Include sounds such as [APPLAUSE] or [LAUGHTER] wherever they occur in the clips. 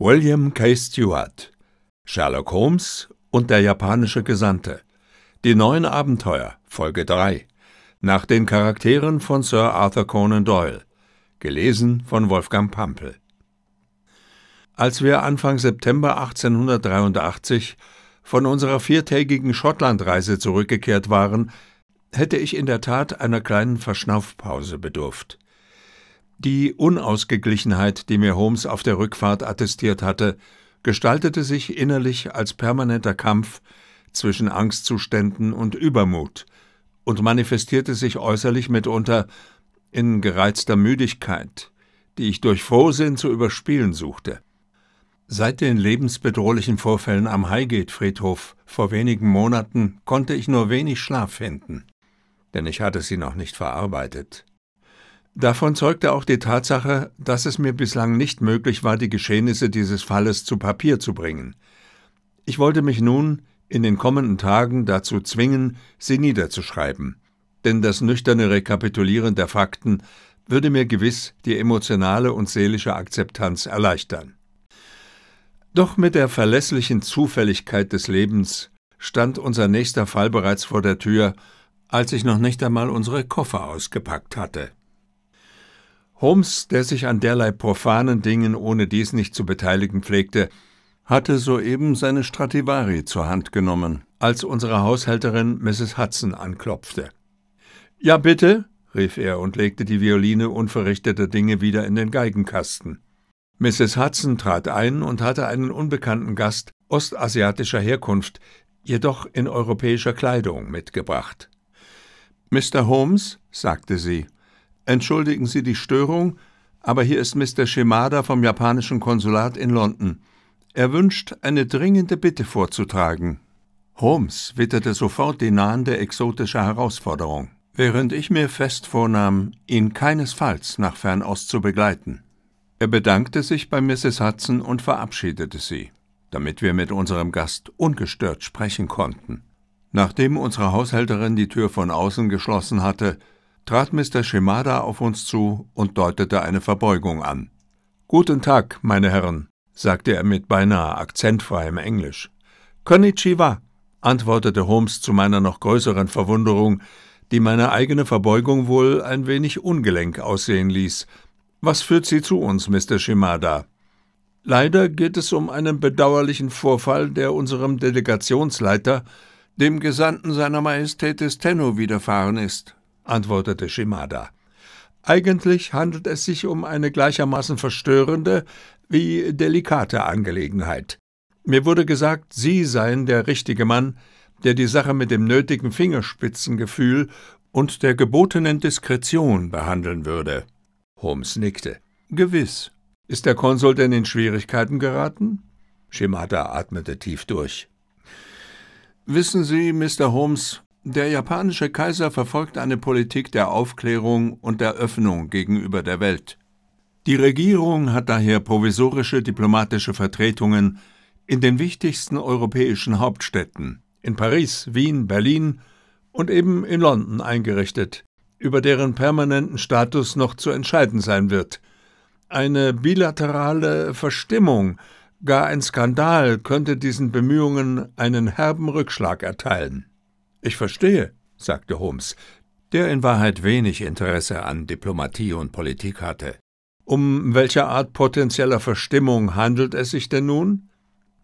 William K. Stewart, Sherlock Holmes und der japanische Gesandte. Die neuen Abenteuer, Folge 3. Nach den Charakteren von Sir Arthur Conan Doyle. Gelesen von Wolfgang Pampel. Als wir Anfang September 1883 von unserer viertägigen Schottlandreise zurückgekehrt waren, hätte ich in der Tat einer kleinen Verschnaufpause bedurft. Die Unausgeglichenheit, die mir Holmes auf der Rückfahrt attestiert hatte, gestaltete sich innerlich als permanenter Kampf zwischen Angstzuständen und Übermut und manifestierte sich äußerlich mitunter in gereizter Müdigkeit, die ich durch Frohsinn zu überspielen suchte. Seit den lebensbedrohlichen Vorfällen am Highgate-Friedhof vor wenigen Monaten konnte ich nur wenig Schlaf finden, denn ich hatte sie noch nicht verarbeitet. Davon zeugte auch die Tatsache, dass es mir bislang nicht möglich war, die Geschehnisse dieses Falles zu Papier zu bringen. Ich wollte mich nun in den kommenden Tagen dazu zwingen, sie niederzuschreiben, denn das nüchterne Rekapitulieren der Fakten würde mir gewiss die emotionale und seelische Akzeptanz erleichtern. Doch mit der verlässlichen Zufälligkeit des Lebens stand unser nächster Fall bereits vor der Tür, als ich noch nicht einmal unsere Koffer ausgepackt hatte. Holmes, der sich an derlei profanen Dingen ohne dies nicht zu beteiligen pflegte, hatte soeben seine Strativari zur Hand genommen, als unsere Haushälterin Mrs. Hudson anklopfte. Ja, bitte, rief er und legte die Violine unverrichteter Dinge wieder in den Geigenkasten. Mrs. Hudson trat ein und hatte einen unbekannten Gast ostasiatischer Herkunft, jedoch in europäischer Kleidung mitgebracht. Mr. Holmes, sagte sie, Entschuldigen Sie die Störung, aber hier ist Mr. Shimada vom japanischen Konsulat in London. Er wünscht, eine dringende Bitte vorzutragen. Holmes witterte sofort die nahende exotische Herausforderung, während ich mir fest vornahm, ihn keinesfalls nach Fernost zu begleiten. Er bedankte sich bei Mrs. Hudson und verabschiedete sie, damit wir mit unserem Gast ungestört sprechen konnten. Nachdem unsere Haushälterin die Tür von außen geschlossen hatte, trat Mr. Shimada auf uns zu und deutete eine Verbeugung an. Guten Tag, meine Herren, sagte er mit beinahe akzentfreiem Englisch. Konnichiwa, antwortete Holmes zu meiner noch größeren Verwunderung, die meine eigene Verbeugung wohl ein wenig ungelenk aussehen ließ. Was führt Sie zu uns, Mr. Shimada? Leider geht es um einen bedauerlichen Vorfall, der unserem Delegationsleiter, dem Gesandten seiner Majestät des Tenno, widerfahren ist, antwortete Shimada. Eigentlich handelt es sich um eine gleichermaßen verstörende wie delikate Angelegenheit. Mir wurde gesagt, Sie seien der richtige Mann, der die Sache mit dem nötigen Fingerspitzengefühl und der gebotenen Diskretion behandeln würde. Holmes nickte. Gewiss. Ist der Konsul denn in Schwierigkeiten geraten? Shimada atmete tief durch. Wissen Sie, Mr. Holmes, der japanische Kaiser verfolgt eine Politik der Aufklärung und der Öffnung gegenüber der Welt. Die Regierung hat daher provisorische diplomatische Vertretungen in den wichtigsten europäischen Hauptstädten, in Paris, Wien, Berlin und eben in London eingerichtet, über deren permanenten Status noch zu entscheiden sein wird. Eine bilaterale Verstimmung, gar ein Skandal könnte diesen Bemühungen einen herben Rückschlag erteilen. Ich verstehe, sagte Holmes, der in Wahrheit wenig Interesse an Diplomatie und Politik hatte. Um welche Art potenzieller Verstimmung handelt es sich denn nun?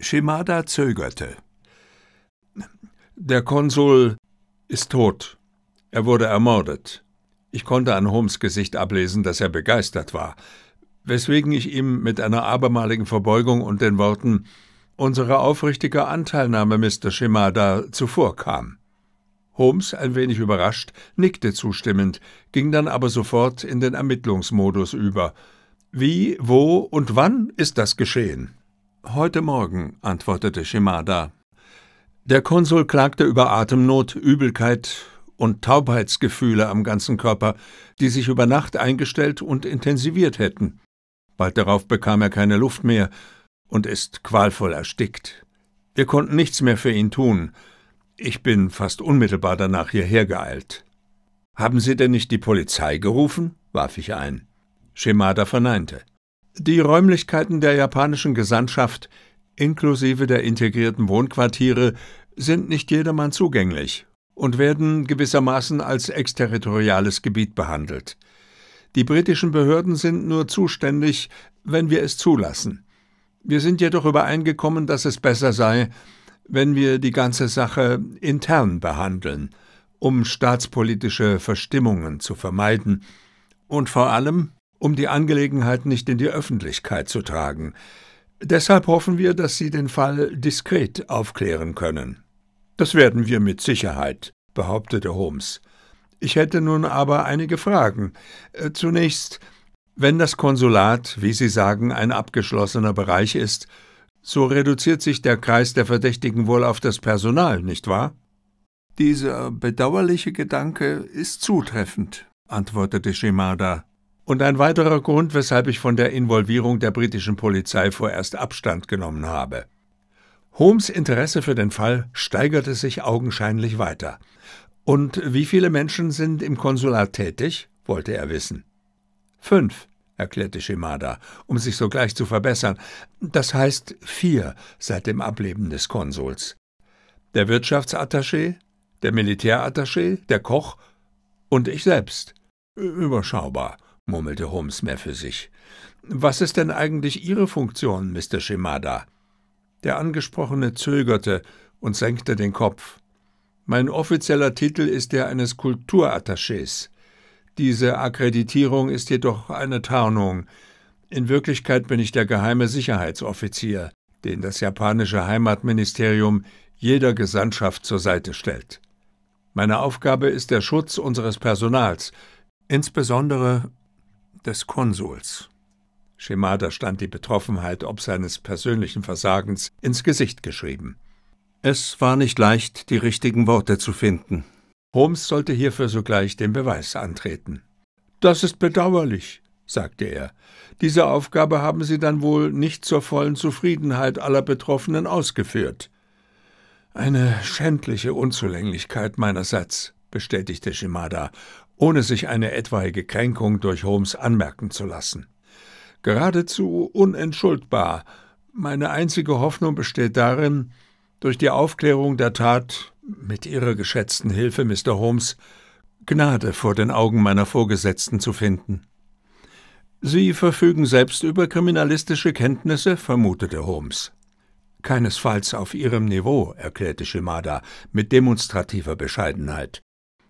Shimada zögerte. Der Konsul ist tot. Er wurde ermordet. Ich konnte an Holmes Gesicht ablesen, dass er begeistert war, weswegen ich ihm mit einer abermaligen Verbeugung und den Worten Unsere aufrichtige Anteilnahme, Mr. Shimada, zuvorkam. Holmes, ein wenig überrascht, nickte zustimmend, ging dann aber sofort in den Ermittlungsmodus über. Wie, wo und wann ist das geschehen? Heute Morgen, antwortete Shimada. Der Konsul klagte über Atemnot, Übelkeit und Taubheitsgefühle am ganzen Körper, die sich über Nacht eingestellt und intensiviert hätten. Bald darauf bekam er keine Luft mehr und ist qualvoll erstickt. Wir konnten nichts mehr für ihn tun. Ich bin fast unmittelbar danach hierher geeilt. Haben Sie denn nicht die Polizei gerufen? warf ich ein. Shimada verneinte. Die Räumlichkeiten der japanischen Gesandtschaft, inklusive der integrierten Wohnquartiere, sind nicht jedermann zugänglich und werden gewissermaßen als exterritoriales Gebiet behandelt. Die britischen Behörden sind nur zuständig, wenn wir es zulassen. Wir sind jedoch übereingekommen, dass es besser sei, wenn wir die ganze Sache intern behandeln, um staatspolitische Verstimmungen zu vermeiden und vor allem, um die Angelegenheit nicht in die Öffentlichkeit zu tragen. Deshalb hoffen wir, dass Sie den Fall diskret aufklären können. Das werden wir mit Sicherheit, behauptete Holmes. Ich hätte nun aber einige Fragen. Äh, zunächst, wenn das Konsulat, wie Sie sagen, ein abgeschlossener Bereich ist, so reduziert sich der Kreis der Verdächtigen wohl auf das Personal, nicht wahr? Dieser bedauerliche Gedanke ist zutreffend, antwortete Shimada. Und ein weiterer Grund, weshalb ich von der Involvierung der britischen Polizei vorerst Abstand genommen habe. Holmes Interesse für den Fall steigerte sich augenscheinlich weiter. Und wie viele Menschen sind im Konsulat tätig? wollte er wissen. Fünf, erklärte Shimada, um sich sogleich zu verbessern. Das heißt vier seit dem Ableben des Konsuls. Der Wirtschaftsattaché, der Militärattaché, der Koch und ich selbst. Überschaubar, murmelte Holmes mehr für sich. Was ist denn eigentlich Ihre Funktion, Mr. Shimada? Der Angesprochene zögerte und senkte den Kopf. Mein offizieller Titel ist der eines Kulturattachés. Diese Akkreditierung ist jedoch eine Tarnung. In Wirklichkeit bin ich der geheime Sicherheitsoffizier, den das japanische Heimatministerium jeder Gesandtschaft zur Seite stellt. Meine Aufgabe ist der Schutz unseres Personals, insbesondere des Konsuls. Shimada stand die Betroffenheit ob seines persönlichen Versagens ins Gesicht geschrieben. Es war nicht leicht, die richtigen Worte zu finden. Holmes sollte hierfür sogleich den Beweis antreten. Das ist bedauerlich, sagte er. Diese Aufgabe haben Sie dann wohl nicht zur vollen Zufriedenheit aller Betroffenen ausgeführt. Eine schändliche Unzulänglichkeit meinerseits, bestätigte Shimada, ohne sich eine etwaige Kränkung durch Holmes anmerken zu lassen. Geradezu unentschuldbar. Meine einzige Hoffnung besteht darin, durch die Aufklärung der Tat mit Ihrer geschätzten Hilfe, Mr. Holmes, Gnade vor den Augen meiner Vorgesetzten zu finden. Sie verfügen selbst über kriminalistische Kenntnisse, vermutete Holmes. Keinesfalls auf Ihrem Niveau, erklärte Shimada mit demonstrativer Bescheidenheit.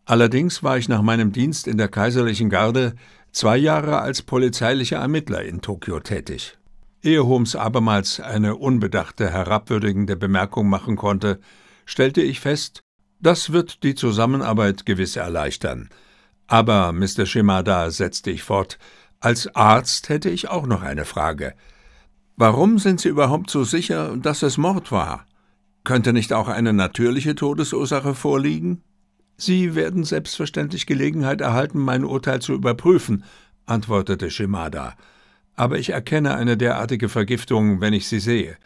Allerdings war ich nach meinem Dienst in der kaiserlichen Garde zwei Jahre als polizeilicher Ermittler in Tokio tätig. Ehe Holmes abermals eine unbedachte, herabwürdigende Bemerkung machen konnte, stellte ich fest, das wird die Zusammenarbeit gewiss erleichtern. Aber, Mr. Shimada, setzte ich fort, als Arzt hätte ich auch noch eine Frage. Warum sind Sie überhaupt so sicher, dass es Mord war? Könnte nicht auch eine natürliche Todesursache vorliegen? Sie werden selbstverständlich Gelegenheit erhalten, mein Urteil zu überprüfen, antwortete Shimada aber ich erkenne eine derartige Vergiftung, wenn ich sie sehe.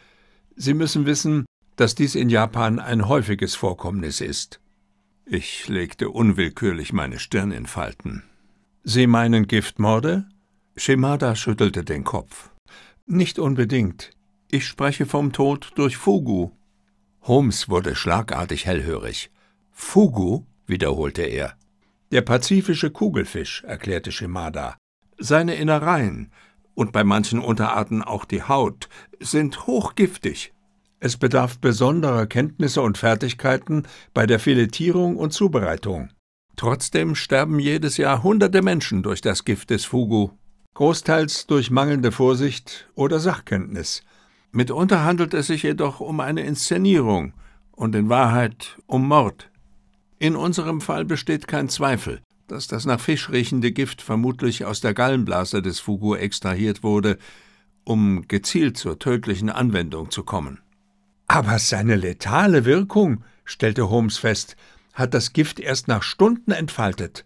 Sie müssen wissen, dass dies in Japan ein häufiges Vorkommnis ist. Ich legte unwillkürlich meine Stirn in Falten. Sie meinen Giftmorde? Shimada schüttelte den Kopf. Nicht unbedingt. Ich spreche vom Tod durch Fugu. Holmes wurde schlagartig hellhörig. Fugu? wiederholte er. Der pazifische Kugelfisch, erklärte Shimada. Seine Innereien, und bei manchen Unterarten auch die Haut, sind hochgiftig. Es bedarf besonderer Kenntnisse und Fertigkeiten bei der Filetierung und Zubereitung. Trotzdem sterben jedes Jahr hunderte Menschen durch das Gift des Fugu, großteils durch mangelnde Vorsicht oder Sachkenntnis. Mitunter handelt es sich jedoch um eine Inszenierung und in Wahrheit um Mord. In unserem Fall besteht kein Zweifel dass das nach Fisch riechende Gift vermutlich aus der Gallenblase des Fugu extrahiert wurde, um gezielt zur tödlichen Anwendung zu kommen. Aber seine letale Wirkung, stellte Holmes fest, hat das Gift erst nach Stunden entfaltet.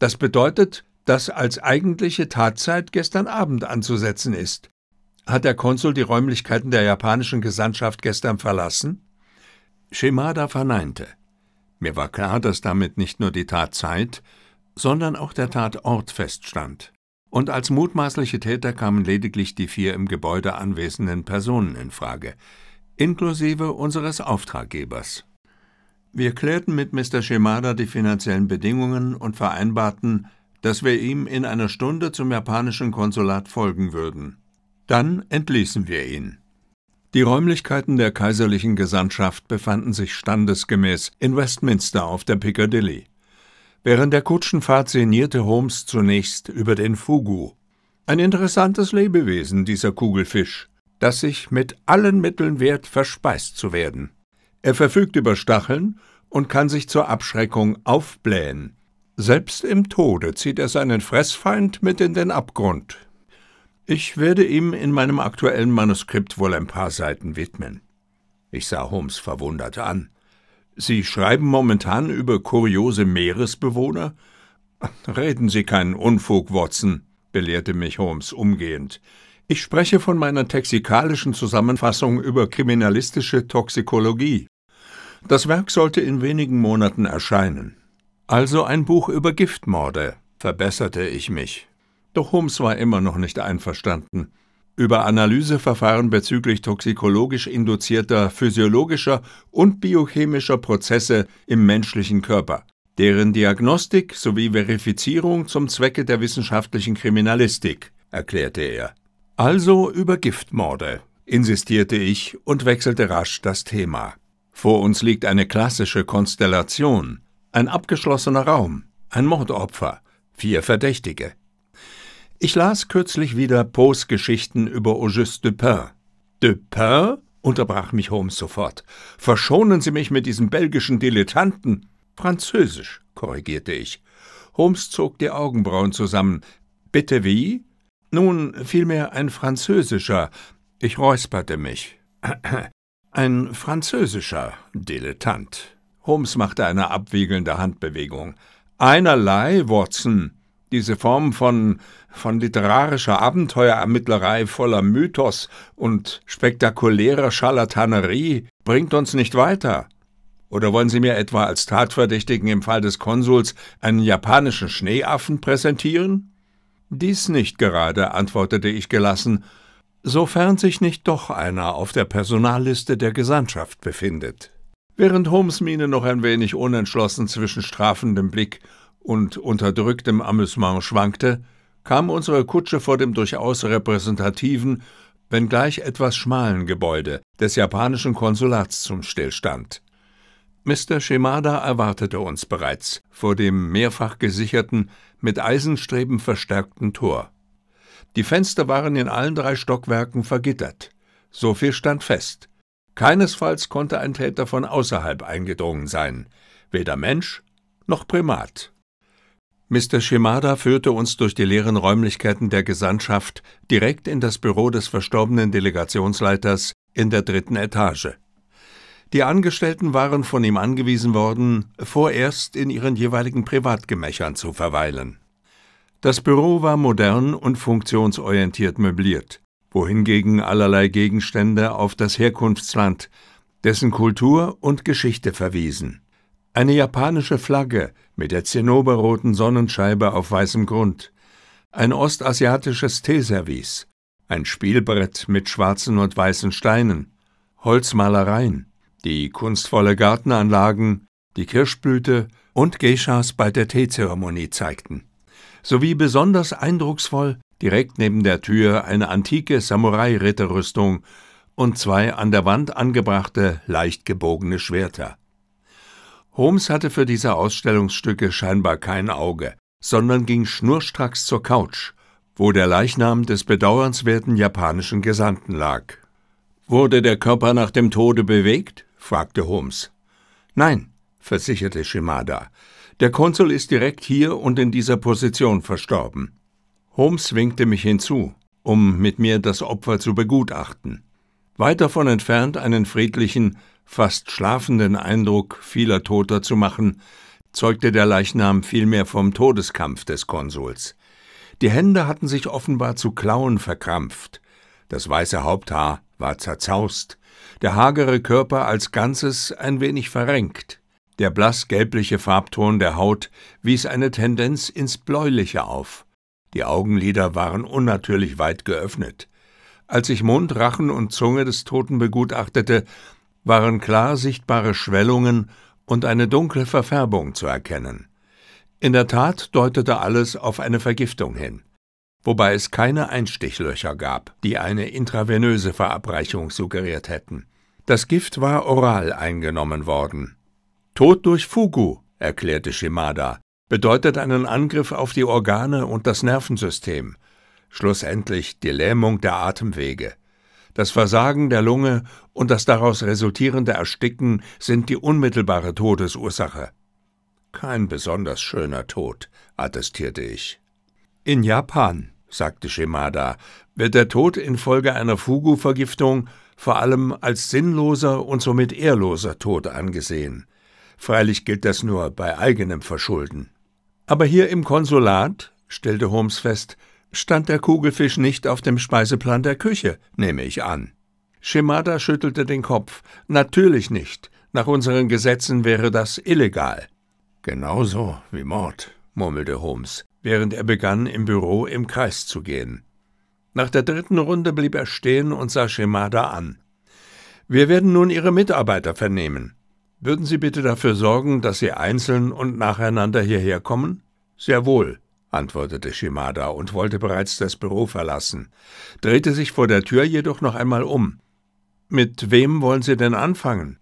Das bedeutet, dass als eigentliche Tatzeit gestern Abend anzusetzen ist. Hat der Konsul die Räumlichkeiten der japanischen Gesandtschaft gestern verlassen? Shimada verneinte. Mir war klar, dass damit nicht nur die Tatzeit, sondern auch der Tatort feststand. Und als mutmaßliche Täter kamen lediglich die vier im Gebäude anwesenden Personen in Frage, inklusive unseres Auftraggebers. Wir klärten mit Mr. Shimada die finanziellen Bedingungen und vereinbarten, dass wir ihm in einer Stunde zum japanischen Konsulat folgen würden. Dann entließen wir ihn. Die Räumlichkeiten der kaiserlichen Gesandtschaft befanden sich standesgemäß in Westminster auf der Piccadilly. Während der Kutschenfahrt sinnierte Holmes zunächst über den Fugu. Ein interessantes Lebewesen, dieser Kugelfisch, das sich mit allen Mitteln wehrt, verspeist zu werden. Er verfügt über Stacheln und kann sich zur Abschreckung aufblähen. Selbst im Tode zieht er seinen Fressfeind mit in den Abgrund. Ich werde ihm in meinem aktuellen Manuskript wohl ein paar Seiten widmen. Ich sah Holmes verwundert an. Sie schreiben momentan über kuriose Meeresbewohner? Reden Sie keinen Unfug, Watson, belehrte mich Holmes umgehend. Ich spreche von meiner texikalischen Zusammenfassung über kriminalistische Toxikologie. Das Werk sollte in wenigen Monaten erscheinen. Also ein Buch über Giftmorde, verbesserte ich mich. Doch Holmes war immer noch nicht einverstanden. Über Analyseverfahren bezüglich toxikologisch induzierter physiologischer und biochemischer Prozesse im menschlichen Körper, deren Diagnostik sowie Verifizierung zum Zwecke der wissenschaftlichen Kriminalistik, erklärte er. Also über Giftmorde, insistierte ich und wechselte rasch das Thema. Vor uns liegt eine klassische Konstellation, ein abgeschlossener Raum, ein Mordopfer, vier Verdächtige. Ich las kürzlich wieder Poes Geschichten über Auguste Dupin. Dupin? unterbrach mich Holmes sofort. Verschonen Sie mich mit diesem belgischen Dilettanten. Französisch, korrigierte ich. Holmes zog die Augenbrauen zusammen. Bitte wie? Nun, vielmehr ein französischer. Ich räusperte mich. [CLEARS THROAT] Ein französischer Dilettant. Holmes machte eine abwiegelnde Handbewegung. Einerlei, Watson. Diese Form von, von literarischer Abenteuerermittlerei voller Mythos und spektakulärer Scharlatanerie bringt uns nicht weiter. Oder wollen Sie mir etwa als Tatverdächtigen im Fall des Konsuls einen japanischen Schneeaffen präsentieren? Dies nicht gerade, antwortete ich gelassen, sofern sich nicht doch einer auf der Personalliste der Gesandtschaft befindet. Während Holmes Miene noch ein wenig unentschlossen zwischen strafendem Blick und unterdrücktem Amüsement schwankte, kam unsere Kutsche vor dem durchaus repräsentativen, wenngleich etwas schmalen Gebäude des japanischen Konsulats zum Stillstand. Mr. Shimada erwartete uns bereits vor dem mehrfach gesicherten, mit Eisenstreben verstärkten Tor. Die Fenster waren in allen drei Stockwerken vergittert. So viel stand fest. Keinesfalls konnte ein Täter von außerhalb eingedrungen sein, weder Mensch noch Primat. Mr. Shimada führte uns durch die leeren Räumlichkeiten der Gesandtschaft direkt in das Büro des verstorbenen Delegationsleiters in der dritten Etage. Die Angestellten waren von ihm angewiesen worden, vorerst in ihren jeweiligen Privatgemächern zu verweilen. Das Büro war modern und funktionsorientiert möbliert, wohingegen allerlei Gegenstände auf das Herkunftsland, dessen Kultur und Geschichte verwiesen. Eine japanische Flagge mit der zinnoberroten Sonnenscheibe auf weißem Grund. Ein ostasiatisches Teeservice. Ein Spielbrett mit schwarzen und weißen Steinen. Holzmalereien. Die kunstvolle Gartenanlagen, die Kirschblüte und Geishas bei der Teezeremonie zeigten. Sowie besonders eindrucksvoll direkt neben der Tür eine antike Samurai-Ritterrüstung und zwei an der Wand angebrachte, leicht gebogene Schwerter. Holmes hatte für diese Ausstellungsstücke scheinbar kein Auge, sondern ging schnurstracks zur Couch, wo der Leichnam des bedauernswerten japanischen Gesandten lag. Wurde der Körper nach dem Tode bewegt? fragte Holmes. Nein, versicherte Shimada. Der Konsul ist direkt hier und in dieser Position verstorben. Holmes winkte mich hinzu, um mit mir das Opfer zu begutachten. Weit davon entfernt einen friedlichen, fast schlafenden Eindruck vieler Toter zu machen, zeugte der Leichnam vielmehr vom Todeskampf des Konsuls. Die Hände hatten sich offenbar zu Klauen verkrampft, das weiße Haupthaar war zerzaust, der hagere Körper als Ganzes ein wenig verrenkt. Der blassgelbliche Farbton der Haut wies eine Tendenz ins Bläuliche auf. Die Augenlider waren unnatürlich weit geöffnet. Als ich Mund, Rachen und Zunge des Toten begutachtete, waren klar sichtbare Schwellungen und eine dunkle Verfärbung zu erkennen. In der Tat deutete alles auf eine Vergiftung hin, wobei es keine Einstichlöcher gab, die eine intravenöse Verabreichung suggeriert hätten. Das Gift war oral eingenommen worden. Tod durch Fugu, erklärte Shimada, bedeutet einen Angriff auf die Organe und das Nervensystem, schlussendlich die Lähmung der Atemwege. Das Versagen der Lunge und das daraus resultierende Ersticken sind die unmittelbare Todesursache. Kein besonders schöner Tod, attestierte ich. In Japan, sagte Shimada, wird der Tod infolge einer Fugu-Vergiftung vor allem als sinnloser und somit ehrloser Tod angesehen. Freilich gilt das nur bei eigenem Verschulden. Aber hier im Konsulat, stellte Holmes fest, stand der Kugelfisch nicht auf dem Speiseplan der Küche, nehme ich an. Shimada schüttelte den Kopf. Natürlich nicht. Nach unseren Gesetzen wäre das illegal. Genauso wie Mord, murmelte Holmes, während er begann, im Büro im Kreis zu gehen. Nach der dritten Runde blieb er stehen und sah Shimada an. Wir werden nun Ihre Mitarbeiter vernehmen. Würden Sie bitte dafür sorgen, dass Sie einzeln und nacheinander hierher kommen? Sehr wohl, antwortete Shimada und wollte bereits das Büro verlassen, drehte sich vor der Tür jedoch noch einmal um. Mit wem wollen Sie denn anfangen?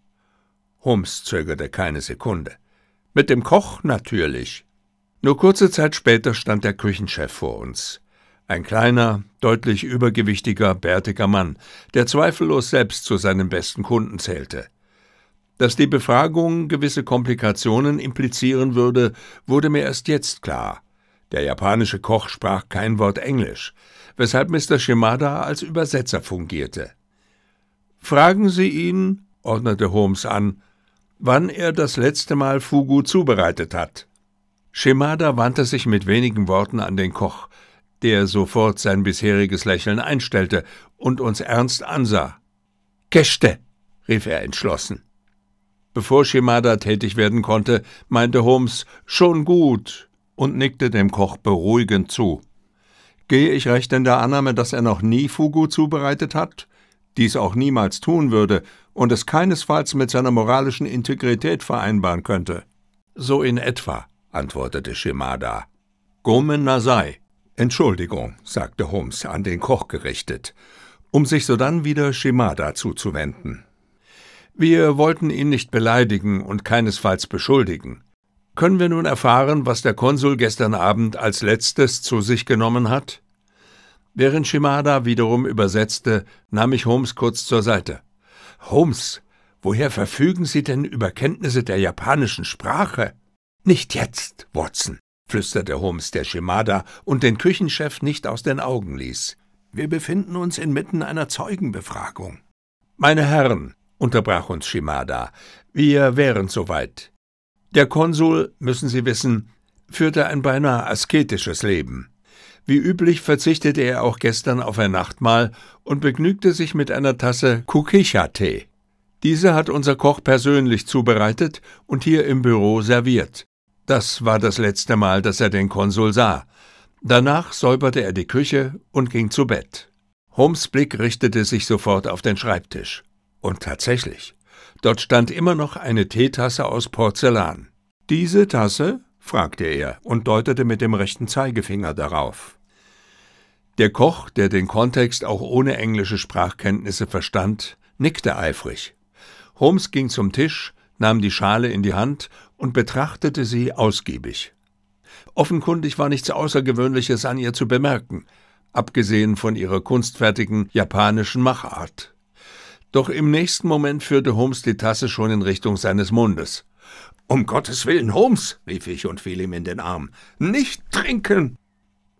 Holmes zögerte keine Sekunde. Mit dem Koch natürlich. Nur kurze Zeit später stand der Küchenchef vor uns. Ein kleiner, deutlich übergewichtiger, bärtiger Mann, der zweifellos selbst zu seinen besten Kunden zählte. Dass die Befragung gewisse Komplikationen implizieren würde, wurde mir erst jetzt klar. Der japanische Koch sprach kein Wort Englisch, weshalb Mr. Shimada als Übersetzer fungierte. Fragen Sie ihn, ordnete Holmes an, wann er das letzte Mal Fugu zubereitet hat. Shimada wandte sich mit wenigen Worten an den Koch, der sofort sein bisheriges Lächeln einstellte und uns ernst ansah. Keste, rief er entschlossen. Bevor Shimada tätig werden konnte, meinte Holmes, schon gut, und nickte dem Koch beruhigend zu. Gehe ich recht in der Annahme, dass er noch nie Fugu zubereitet hat, dies auch niemals tun würde und es keinesfalls mit seiner moralischen Integrität vereinbaren könnte? So in etwa, antwortete Shimada. Gomen Nasai. Entschuldigung, sagte Holmes an den Koch gerichtet, um sich sodann wieder Shimada zuzuwenden. Wir wollten ihn nicht beleidigen und keinesfalls beschuldigen. Können wir nun erfahren, was der Konsul gestern Abend als letztes zu sich genommen hat? Während Shimada wiederum übersetzte, nahm ich Holmes kurz zur Seite. Holmes, woher verfügen Sie denn über Kenntnisse der japanischen Sprache? Nicht jetzt, Watson, flüsterte Holmes, der Shimada und den Küchenchef nicht aus den Augen ließ. Wir befinden uns inmitten einer Zeugenbefragung. Meine Herren, unterbrach uns Shimada, wir wären soweit. Der Konsul, müssen Sie wissen, führte ein beinahe asketisches Leben. Wie üblich verzichtete er auch gestern auf ein Nachtmahl und begnügte sich mit einer Tasse kukicha tee Diese hat unser Koch persönlich zubereitet und hier im Büro serviert. Das war das letzte Mal, dass er den Konsul sah. Danach säuberte er die Küche und ging zu Bett. Holmes Blick richtete sich sofort auf den Schreibtisch. Und tatsächlich, Dort stand immer noch eine Teetasse aus Porzellan. Diese Tasse? fragte er und deutete mit dem rechten Zeigefinger darauf. Der Koch, der den Kontext auch ohne englische Sprachkenntnisse verstand, nickte eifrig. Holmes ging zum Tisch, nahm die Schale in die Hand und betrachtete sie ausgiebig. Offenkundig war nichts Außergewöhnliches an ihr zu bemerken, abgesehen von ihrer kunstfertigen japanischen Machart. Doch im nächsten Moment führte Holmes die Tasse schon in Richtung seines Mundes. Um Gottes Willen, Holmes, rief ich und fiel ihm in den Arm. Nicht trinken!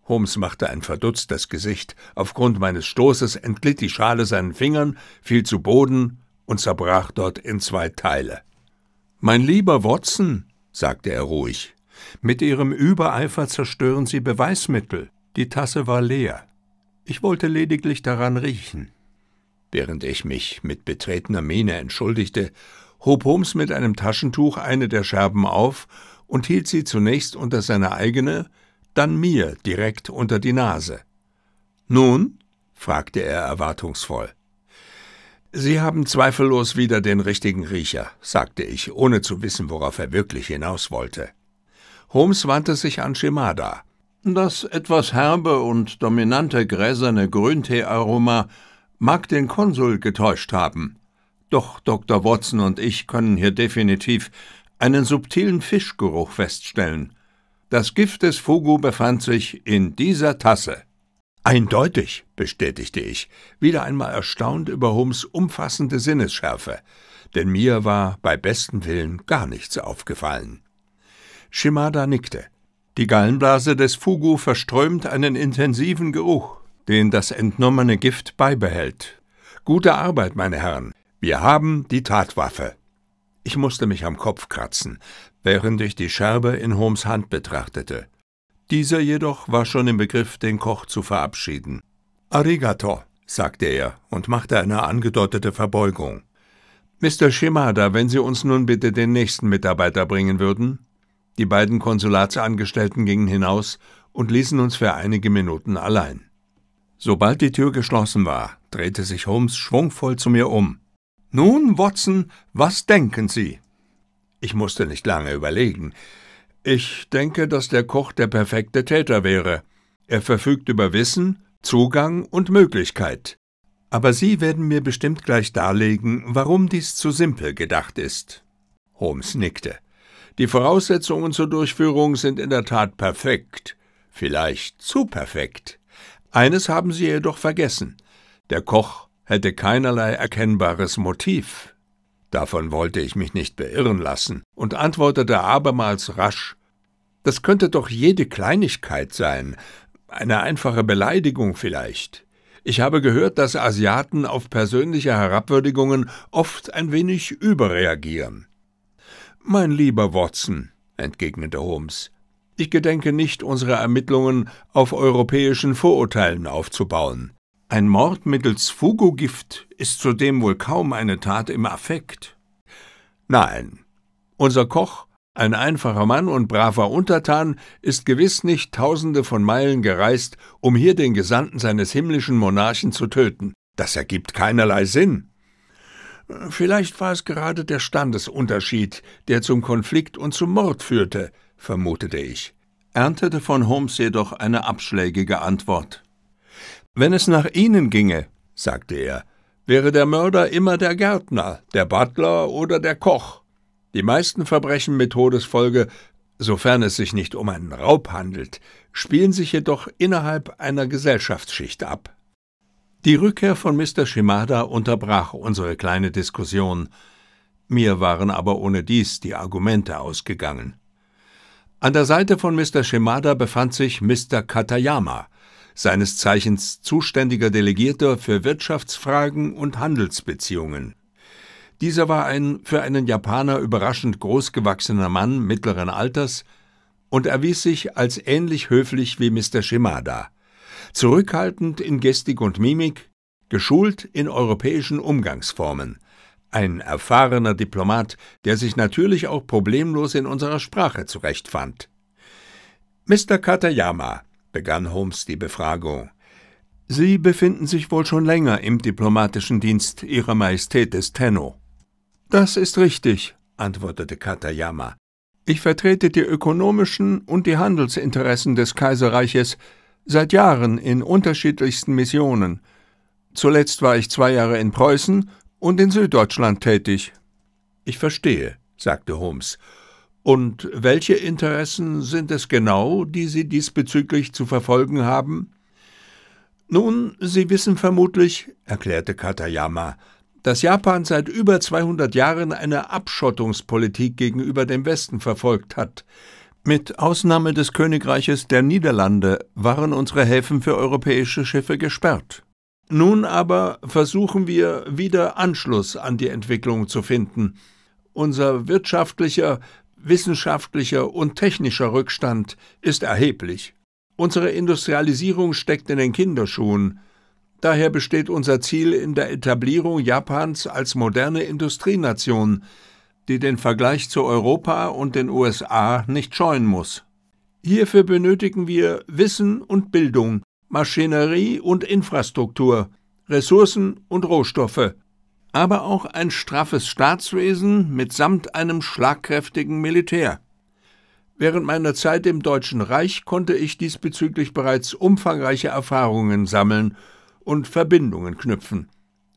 Holmes machte ein verdutztes Gesicht. Aufgrund meines Stoßes entglitt die Schale seinen Fingern, fiel zu Boden und zerbrach dort in zwei Teile. Mein lieber Watson, sagte er ruhig, mit Ihrem Übereifer zerstören Sie Beweismittel. Die Tasse war leer. Ich wollte lediglich daran riechen. Während ich mich mit betretener Miene entschuldigte, hob Holmes mit einem Taschentuch eine der Scherben auf und hielt sie zunächst unter seine eigene, dann mir direkt unter die Nase. Nun? fragte er erwartungsvoll. Sie haben zweifellos wieder den richtigen Riecher, sagte ich, ohne zu wissen, worauf er wirklich hinaus wollte. Holmes wandte sich an Shimada. Das etwas herbe und dominante gräserne Grünteearoma mag den Konsul getäuscht haben, doch Dr. Watson und ich können hier definitiv einen subtilen Fischgeruch feststellen. Das Gift des Fugu befand sich in dieser Tasse. Eindeutig, bestätigte ich, wieder einmal erstaunt über Holmes umfassende Sinnesschärfe, denn mir war bei bestem Willen gar nichts aufgefallen. Shimada nickte. Die Gallenblase des Fugu verströmt einen intensiven Geruch, den das entnommene Gift beibehält. Gute Arbeit, meine Herren. Wir haben die Tatwaffe. Ich musste mich am Kopf kratzen, während ich die Scherbe in Holmes Hand betrachtete. Dieser jedoch war schon im Begriff, den Koch zu verabschieden. Arigato, sagte er und machte eine angedeutete Verbeugung. Mr. Shimada, wenn Sie uns nun bitte den nächsten Mitarbeiter bringen würden? Die beiden Konsulatsangestellten gingen hinaus und ließen uns für einige Minuten allein. Sobald die Tür geschlossen war, drehte sich Holmes schwungvoll zu mir um. Nun, Watson, was denken Sie? Ich musste nicht lange überlegen. Ich denke, dass der Koch der perfekte Täter wäre. Er verfügt über Wissen, Zugang und Möglichkeit. Aber Sie werden mir bestimmt gleich darlegen, warum dies zu simpel gedacht ist. Holmes nickte. Die Voraussetzungen zur Durchführung sind in der Tat perfekt, vielleicht zu perfekt. Eines haben sie jedoch vergessen. Der Koch hätte keinerlei erkennbares Motiv. Davon wollte ich mich nicht beirren lassen und antwortete abermals rasch Das könnte doch jede Kleinigkeit sein, eine einfache Beleidigung vielleicht. Ich habe gehört, dass Asiaten auf persönliche Herabwürdigungen oft ein wenig überreagieren. Mein lieber Watson, entgegnete Holmes, ich gedenke nicht, unsere Ermittlungen auf europäischen Vorurteilen aufzubauen. Ein Mord mittels Fugogift ist zudem wohl kaum eine Tat im Affekt. Nein, unser Koch, ein einfacher Mann und braver Untertan, ist gewiss nicht tausende von Meilen gereist, um hier den Gesandten seines himmlischen Monarchen zu töten. Das ergibt keinerlei Sinn. Vielleicht war es gerade der Standesunterschied, der zum Konflikt und zum Mord führte, vermutete ich, erntete von Holmes jedoch eine abschlägige Antwort. Wenn es nach Ihnen ginge, sagte er, wäre der Mörder immer der Gärtner, der Butler oder der Koch. Die meisten Verbrechen mit Todesfolge, sofern es sich nicht um einen Raub handelt, spielen sich jedoch innerhalb einer Gesellschaftsschicht ab. Die Rückkehr von Mr. Shimada unterbrach unsere kleine Diskussion. Mir waren aber ohne dies die Argumente ausgegangen. An der Seite von Mr. Shimada befand sich Mr. Katayama, seines Zeichens zuständiger Delegierter für Wirtschaftsfragen und Handelsbeziehungen. Dieser war ein für einen Japaner überraschend großgewachsener Mann mittleren Alters und erwies sich als ähnlich höflich wie Mr. Shimada. Zurückhaltend in Gestik und Mimik, geschult in europäischen Umgangsformen – ein erfahrener Diplomat, der sich natürlich auch problemlos in unserer Sprache zurechtfand. Mr. Katayama, begann Holmes die Befragung, Sie befinden sich wohl schon länger im diplomatischen Dienst Ihrer Majestät des Tenno. Das ist richtig, antwortete Katayama. Ich vertrete die ökonomischen und die Handelsinteressen des Kaiserreiches seit Jahren in unterschiedlichsten Missionen. Zuletzt war ich zwei Jahre in Preußen und in Süddeutschland tätig. Ich verstehe, sagte Holmes. Und welche Interessen sind es genau, die Sie diesbezüglich zu verfolgen haben? Nun, Sie wissen vermutlich, erklärte Katayama, dass Japan seit über 200 Jahren eine Abschottungspolitik gegenüber dem Westen verfolgt hat. Mit Ausnahme des Königreiches der Niederlande waren unsere Häfen für europäische Schiffe gesperrt. Nun aber versuchen wir wieder Anschluss an die Entwicklung zu finden. Unser wirtschaftlicher, wissenschaftlicher und technischer Rückstand ist erheblich. Unsere Industrialisierung steckt in den Kinderschuhen. Daher besteht unser Ziel in der Etablierung Japans als moderne Industrienation, die den Vergleich zu Europa und den USA nicht scheuen muss. Hierfür benötigen wir Wissen und Bildung, Maschinerie und Infrastruktur, Ressourcen und Rohstoffe, aber auch ein straffes Staatswesen mitsamt einem schlagkräftigen Militär. Während meiner Zeit im Deutschen Reich konnte ich diesbezüglich bereits umfangreiche Erfahrungen sammeln und Verbindungen knüpfen.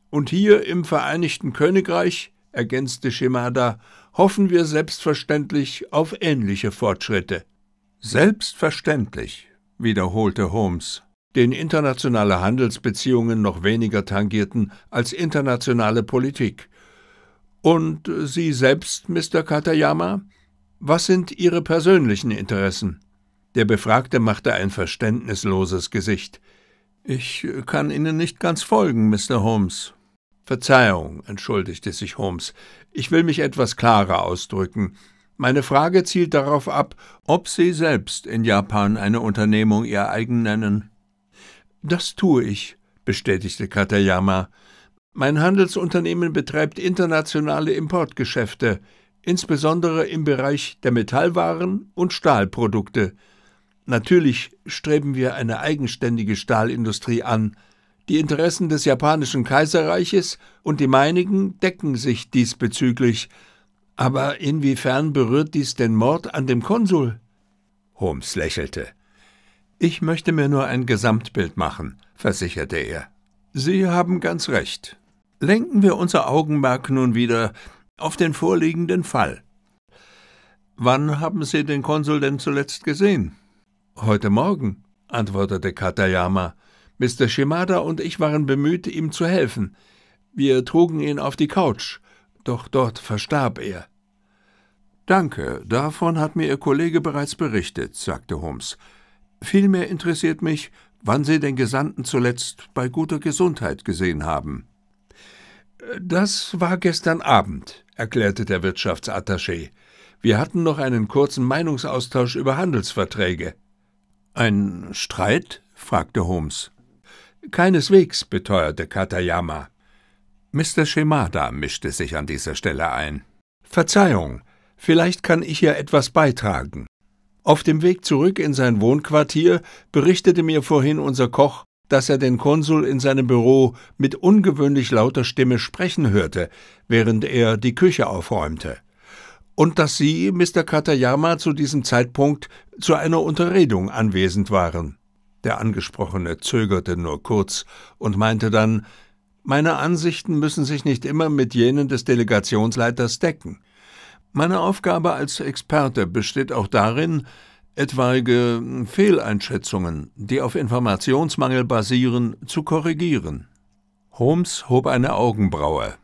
Und hier im Vereinigten Königreich, ergänzte Shimada, hoffen wir selbstverständlich auf ähnliche Fortschritte. Selbstverständlich, wiederholte Holmes den internationale Handelsbeziehungen noch weniger tangierten als internationale Politik. Und äh, Sie selbst, Mr. Katayama? Was sind Ihre persönlichen Interessen? Der Befragte machte ein verständnisloses Gesicht. Ich äh, kann Ihnen nicht ganz folgen, Mr. Holmes. Verzeihung, entschuldigte sich Holmes. Ich will mich etwas klarer ausdrücken. Meine Frage zielt darauf ab, ob Sie selbst in Japan eine Unternehmung Ihr eigen nennen. Das tue ich, bestätigte Katayama. Mein Handelsunternehmen betreibt internationale Importgeschäfte, insbesondere im Bereich der Metallwaren und Stahlprodukte. Natürlich streben wir eine eigenständige Stahlindustrie an. Die Interessen des japanischen Kaiserreiches und die meinigen decken sich diesbezüglich. Aber inwiefern berührt dies den Mord an dem Konsul? Holmes lächelte. Ich möchte mir nur ein Gesamtbild machen, versicherte er. Sie haben ganz recht. Lenken wir unser Augenmerk nun wieder auf den vorliegenden Fall. Wann haben Sie den Konsul denn zuletzt gesehen? Heute Morgen, antwortete Katayama. Mr. Shimada und ich waren bemüht, ihm zu helfen. Wir trugen ihn auf die Couch, doch dort verstarb er. Danke, davon hat mir Ihr Kollege bereits berichtet, sagte Holmes. Vielmehr interessiert mich, wann Sie den Gesandten zuletzt bei guter Gesundheit gesehen haben. Das war gestern Abend, erklärte der Wirtschaftsattaché. Wir hatten noch einen kurzen Meinungsaustausch über Handelsverträge. Ein Streit? fragte Holmes. Keineswegs, beteuerte Katayama. Mr. Shimada mischte sich an dieser Stelle ein. Verzeihung, vielleicht kann ich ja etwas beitragen. Auf dem Weg zurück in sein Wohnquartier berichtete mir vorhin unser Koch, dass er den Konsul in seinem Büro mit ungewöhnlich lauter Stimme sprechen hörte, während er die Küche aufräumte. Und dass Sie, Mr. Katayama, zu diesem Zeitpunkt zu einer Unterredung anwesend waren. Der Angesprochene zögerte nur kurz und meinte dann, meine Ansichten müssen sich nicht immer mit jenen des Delegationsleiters decken. Meine Aufgabe als Experte besteht auch darin, etwaige Fehleinschätzungen, die auf Informationsmangel basieren, zu korrigieren. Holmes hob eine Augenbraue.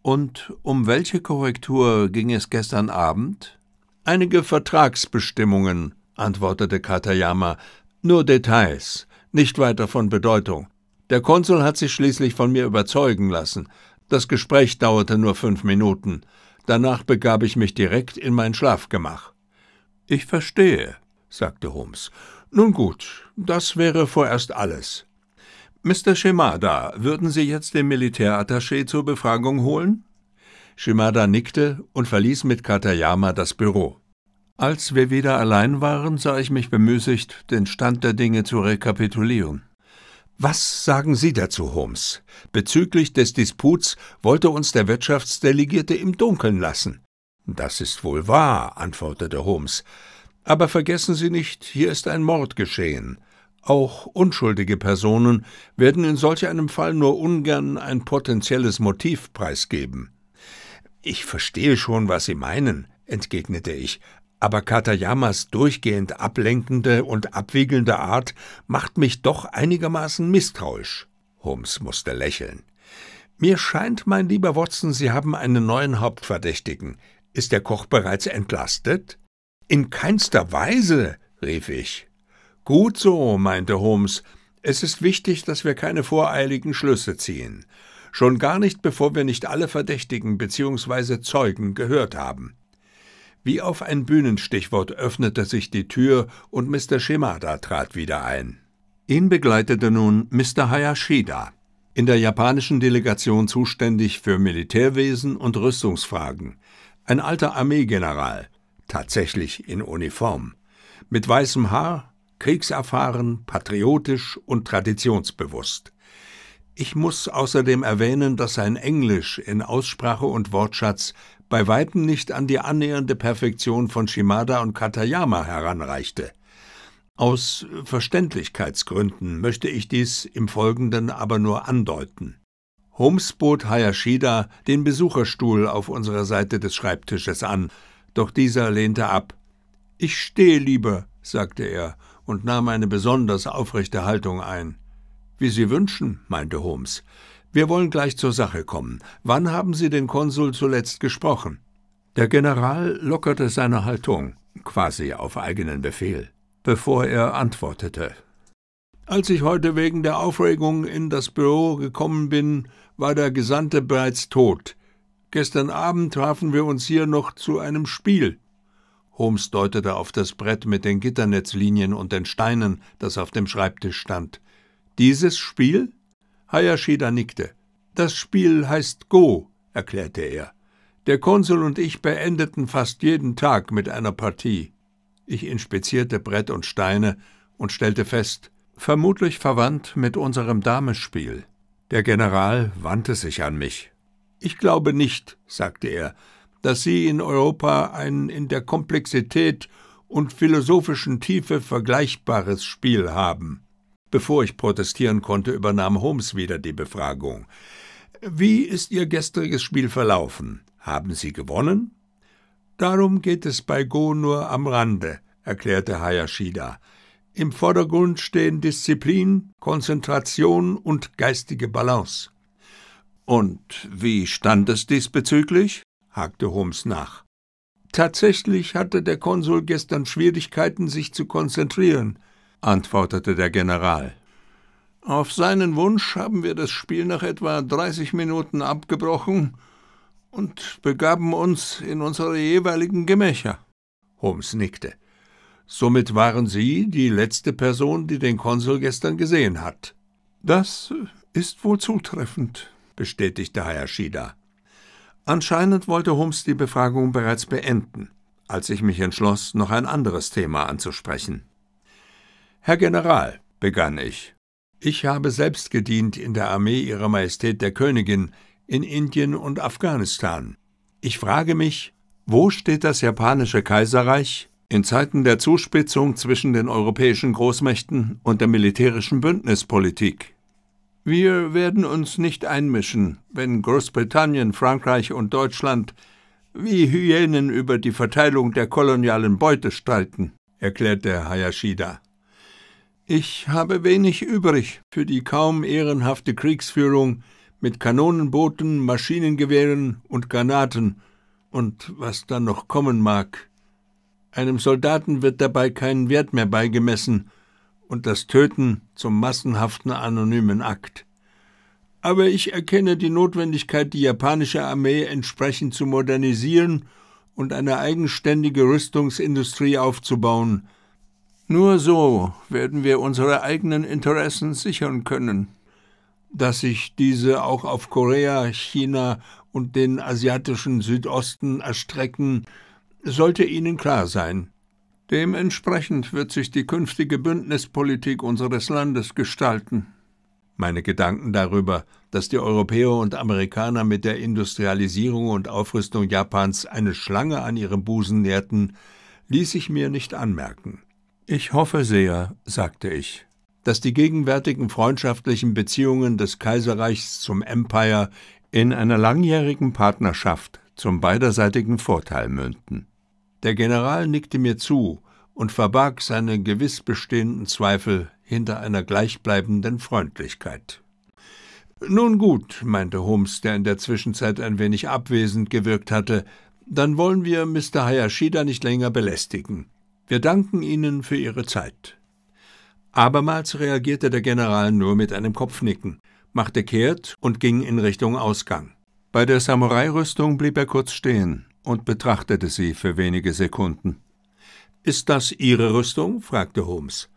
Und um welche Korrektur ging es gestern Abend? Einige Vertragsbestimmungen, antwortete Katayama, nur Details, nicht weiter von Bedeutung. Der Konsul hat sich schließlich von mir überzeugen lassen. Das Gespräch dauerte nur fünf Minuten. Danach begab ich mich direkt in mein Schlafgemach. Ich verstehe, sagte Holmes. Nun gut, das wäre vorerst alles. Mr. Shimada, würden Sie jetzt den Militärattaché zur Befragung holen? Shimada nickte und verließ mit Katayama das Büro. Als wir wieder allein waren, sah ich mich bemüßigt, den Stand der Dinge zu rekapitulieren. Was sagen Sie dazu, Holmes? Bezüglich des Disputs wollte uns der Wirtschaftsdelegierte im Dunkeln lassen. Das ist wohl wahr, antwortete Holmes. Aber vergessen Sie nicht, hier ist ein Mord geschehen. Auch unschuldige Personen werden in solch einem Fall nur ungern ein potenzielles Motiv preisgeben. Ich verstehe schon, was Sie meinen, entgegnete ich, aber Katayamas durchgehend ablenkende und abwiegelnde Art macht mich doch einigermaßen misstrauisch. Holmes musste lächeln. Mir scheint, mein lieber Watson, Sie haben einen neuen Hauptverdächtigen. Ist der Koch bereits entlastet? In keinster Weise, rief ich. Gut so, meinte Holmes. Es ist wichtig, dass wir keine voreiligen Schlüsse ziehen. Schon gar nicht, bevor wir nicht alle Verdächtigen bzw. Zeugen gehört haben. Wie auf ein Bühnenstichwort öffnete sich die Tür und Mr. Shimada trat wieder ein. Ihn begleitete nun Mr. Hayashida, in der japanischen Delegation zuständig für Militärwesen und Rüstungsfragen, ein alter Armeegeneral, tatsächlich in Uniform, mit weißem Haar, kriegserfahren, patriotisch und traditionsbewusst. Ich muss außerdem erwähnen, dass sein Englisch in Aussprache und Wortschatz bei weitem nicht an die annähernde Perfektion von Shimada und Katayama heranreichte. Aus Verständlichkeitsgründen möchte ich dies im Folgenden aber nur andeuten. Holmes bot Hayashida den Besucherstuhl auf unserer Seite des Schreibtisches an, doch dieser lehnte ab. Ich stehe lieber, sagte er und nahm eine besonders aufrechte Haltung ein. Wie Sie wünschen, meinte Holmes. Wir wollen gleich zur Sache kommen. Wann haben Sie den Konsul zuletzt gesprochen? Der General lockerte seine Haltung, quasi auf eigenen Befehl, bevor er antwortete. Als ich heute wegen der Aufregung in das Büro gekommen bin, war der Gesandte bereits tot. Gestern Abend trafen wir uns hier noch zu einem Spiel. Holmes deutete auf das Brett mit den Gitternetzlinien und den Steinen, das auf dem Schreibtisch stand. Dieses Spiel? Hayashida nickte. Das Spiel heißt Go, erklärte er. Der Konsul und ich beendeten fast jeden Tag mit einer Partie. Ich inspizierte Brett und Steine und stellte fest, vermutlich verwandt mit unserem Damespiel. Der General wandte sich an mich. Ich glaube nicht, sagte er, dass Sie in Europa ein in der Komplexität und philosophischen Tiefe vergleichbares Spiel haben. Bevor ich protestieren konnte, übernahm Holmes wieder die Befragung. Wie ist Ihr gestriges Spiel verlaufen? Haben Sie gewonnen? Darum geht es bei Go nur am Rande, erklärte Hayashida. Im Vordergrund stehen Disziplin, Konzentration und geistige Balance. Und wie stand es diesbezüglich? hakte Holmes nach. Tatsächlich hatte der Konsul gestern Schwierigkeiten, sich zu konzentrieren, antwortete der General. Auf seinen Wunsch haben wir das Spiel nach etwa 30 Minuten abgebrochen und begaben uns in unsere jeweiligen Gemächer. Holmes nickte. Somit waren Sie die letzte Person, die den Konsul gestern gesehen hat. Das ist wohl zutreffend, bestätigte Hayashida. Anscheinend wollte Holmes die Befragung bereits beenden, als ich mich entschloss, noch ein anderes Thema anzusprechen. Herr General, begann ich, ich habe selbst gedient in der Armee Ihrer Majestät der Königin in Indien und Afghanistan. Ich frage mich, wo steht das japanische Kaiserreich in Zeiten der Zuspitzung zwischen den europäischen Großmächten und der militärischen Bündnispolitik? Wir werden uns nicht einmischen, wenn Großbritannien, Frankreich und Deutschland wie Hyänen über die Verteilung der kolonialen Beute streiten, erklärte Hayashida. Ich habe wenig übrig für die kaum ehrenhafte Kriegsführung mit Kanonenbooten, Maschinengewehren und Granaten und was dann noch kommen mag. Einem Soldaten wird dabei kein Wert mehr beigemessen und das Töten zum massenhaften anonymen Akt. Aber ich erkenne die Notwendigkeit, die japanische Armee entsprechend zu modernisieren und eine eigenständige Rüstungsindustrie aufzubauen, nur so werden wir unsere eigenen Interessen sichern können. Dass sich diese auch auf Korea, China und den asiatischen Südosten erstrecken, sollte Ihnen klar sein. Dementsprechend wird sich die künftige Bündnispolitik unseres Landes gestalten. Meine Gedanken darüber, dass die Europäer und Amerikaner mit der Industrialisierung und Aufrüstung Japans eine Schlange an ihrem Busen nährten, ließ ich mir nicht anmerken. Ich hoffe sehr, sagte ich, dass die gegenwärtigen freundschaftlichen Beziehungen des Kaiserreichs zum Empire in einer langjährigen Partnerschaft zum beiderseitigen Vorteil münden. Der General nickte mir zu und verbarg seine gewiss bestehenden Zweifel hinter einer gleichbleibenden Freundlichkeit. Nun gut, meinte Holmes, der in der Zwischenzeit ein wenig abwesend gewirkt hatte, dann wollen wir Mr. Hayashida nicht länger belästigen. Wir danken Ihnen für Ihre Zeit. Abermals reagierte der General nur mit einem Kopfnicken, machte kehrt und ging in Richtung Ausgang. Bei der Samurai-Rüstung blieb er kurz stehen und betrachtete sie für wenige Sekunden. Ist das Ihre Rüstung? fragte Holmes.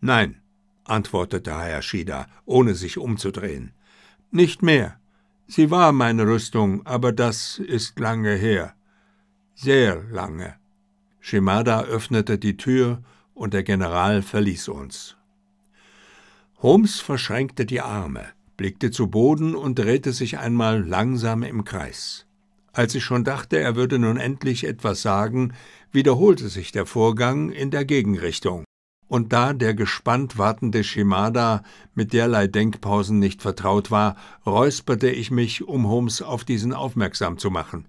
Nein, antwortete Hayashida, ohne sich umzudrehen. Nicht mehr. Sie war meine Rüstung, aber das ist lange her. Sehr lange. Shimada öffnete die Tür und der General verließ uns. Holmes verschränkte die Arme, blickte zu Boden und drehte sich einmal langsam im Kreis. Als ich schon dachte, er würde nun endlich etwas sagen, wiederholte sich der Vorgang in der Gegenrichtung. Und da der gespannt wartende Shimada mit derlei Denkpausen nicht vertraut war, räusperte ich mich, um Holmes auf diesen aufmerksam zu machen.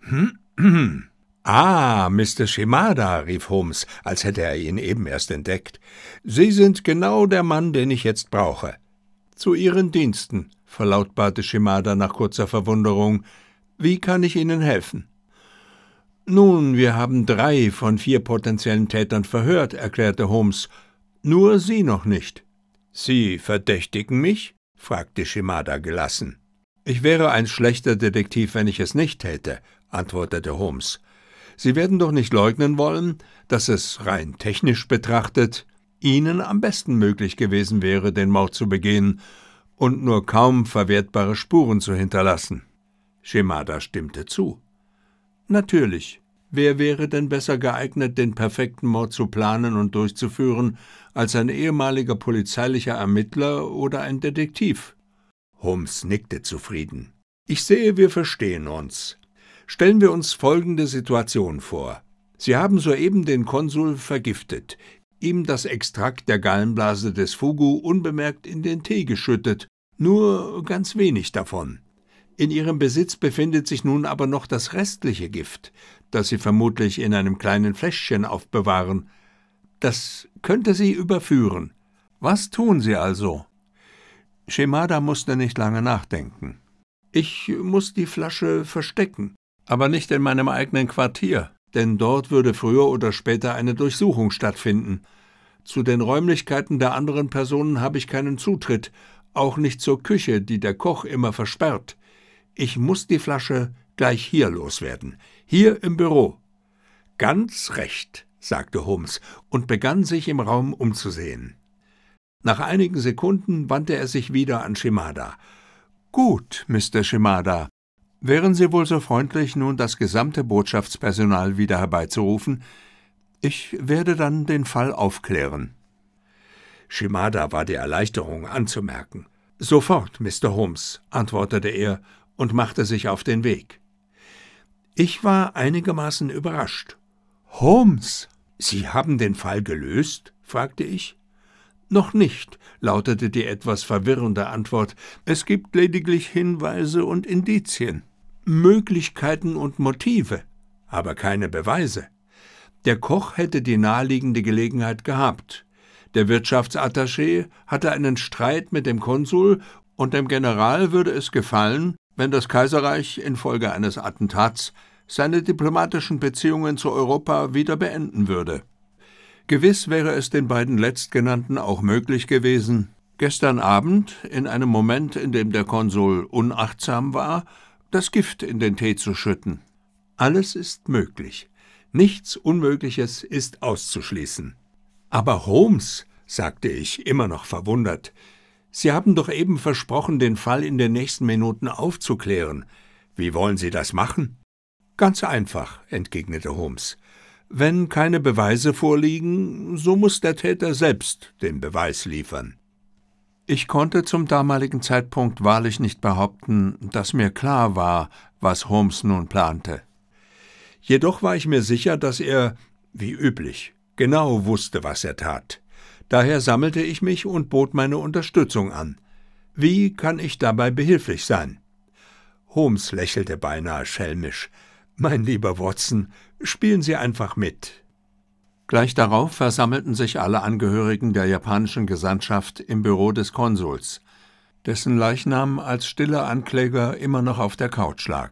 Hm? [CLEARS THROAT] [CLEARS THROAT] Ah, Mr. Shimada, rief Holmes, als hätte er ihn eben erst entdeckt. Sie sind genau der Mann, den ich jetzt brauche. Zu Ihren Diensten, verlautbarte Shimada nach kurzer Verwunderung. Wie kann ich Ihnen helfen? Nun, wir haben drei von vier potenziellen Tätern verhört, erklärte Holmes. Nur Sie noch nicht. Sie verdächtigen mich? fragte Shimada gelassen. Ich wäre ein schlechter Detektiv, wenn ich es nicht täte, antwortete Holmes. Sie werden doch nicht leugnen wollen, dass es rein technisch betrachtet Ihnen am besten möglich gewesen wäre, den Mord zu begehen und nur kaum verwertbare Spuren zu hinterlassen. Shemada stimmte zu. Natürlich. Wer wäre denn besser geeignet, den perfekten Mord zu planen und durchzuführen, als ein ehemaliger polizeilicher Ermittler oder ein Detektiv? Holmes nickte zufrieden. Ich sehe, wir verstehen uns. Stellen wir uns folgende Situation vor. Sie haben soeben den Konsul vergiftet, ihm das Extrakt der Gallenblase des Fugu unbemerkt in den Tee geschüttet, nur ganz wenig davon. In Ihrem Besitz befindet sich nun aber noch das restliche Gift, das Sie vermutlich in einem kleinen Fläschchen aufbewahren. Das könnte Sie überführen. Was tun Sie also? Shemada musste nicht lange nachdenken. Ich muss die Flasche verstecken. Aber nicht in meinem eigenen Quartier, denn dort würde früher oder später eine Durchsuchung stattfinden. Zu den Räumlichkeiten der anderen Personen habe ich keinen Zutritt, auch nicht zur Küche, die der Koch immer versperrt. Ich muss die Flasche gleich hier loswerden, hier im Büro. Ganz recht, sagte Holmes und begann sich im Raum umzusehen. Nach einigen Sekunden wandte er sich wieder an Shimada. Gut, Mr. Shimada, Wären Sie wohl so freundlich, nun das gesamte Botschaftspersonal wieder herbeizurufen? Ich werde dann den Fall aufklären. Shimada war die Erleichterung anzumerken. Sofort, Mr. Holmes, antwortete er und machte sich auf den Weg. Ich war einigermaßen überrascht. Holmes, Sie haben den Fall gelöst? fragte ich. Noch nicht, lautete die etwas verwirrende Antwort. Es gibt lediglich Hinweise und Indizien. Möglichkeiten und Motive, aber keine Beweise. Der Koch hätte die naheliegende Gelegenheit gehabt. Der Wirtschaftsattaché hatte einen Streit mit dem Konsul und dem General würde es gefallen, wenn das Kaiserreich infolge eines Attentats seine diplomatischen Beziehungen zu Europa wieder beenden würde. Gewiss wäre es den beiden letztgenannten auch möglich gewesen, gestern Abend, in einem Moment, in dem der Konsul unachtsam war, das Gift in den Tee zu schütten. Alles ist möglich. Nichts Unmögliches ist auszuschließen. Aber Holmes, sagte ich, immer noch verwundert, Sie haben doch eben versprochen, den Fall in den nächsten Minuten aufzuklären. Wie wollen Sie das machen? Ganz einfach, entgegnete Holmes. Wenn keine Beweise vorliegen, so muss der Täter selbst den Beweis liefern. Ich konnte zum damaligen Zeitpunkt wahrlich nicht behaupten, dass mir klar war, was Holmes nun plante. Jedoch war ich mir sicher, dass er, wie üblich, genau wusste, was er tat. Daher sammelte ich mich und bot meine Unterstützung an. Wie kann ich dabei behilflich sein? Holmes lächelte beinahe schelmisch. Mein lieber Watson, spielen Sie einfach mit. Gleich darauf versammelten sich alle Angehörigen der japanischen Gesandtschaft im Büro des Konsuls, dessen Leichnam als stiller Ankläger immer noch auf der Couch lag.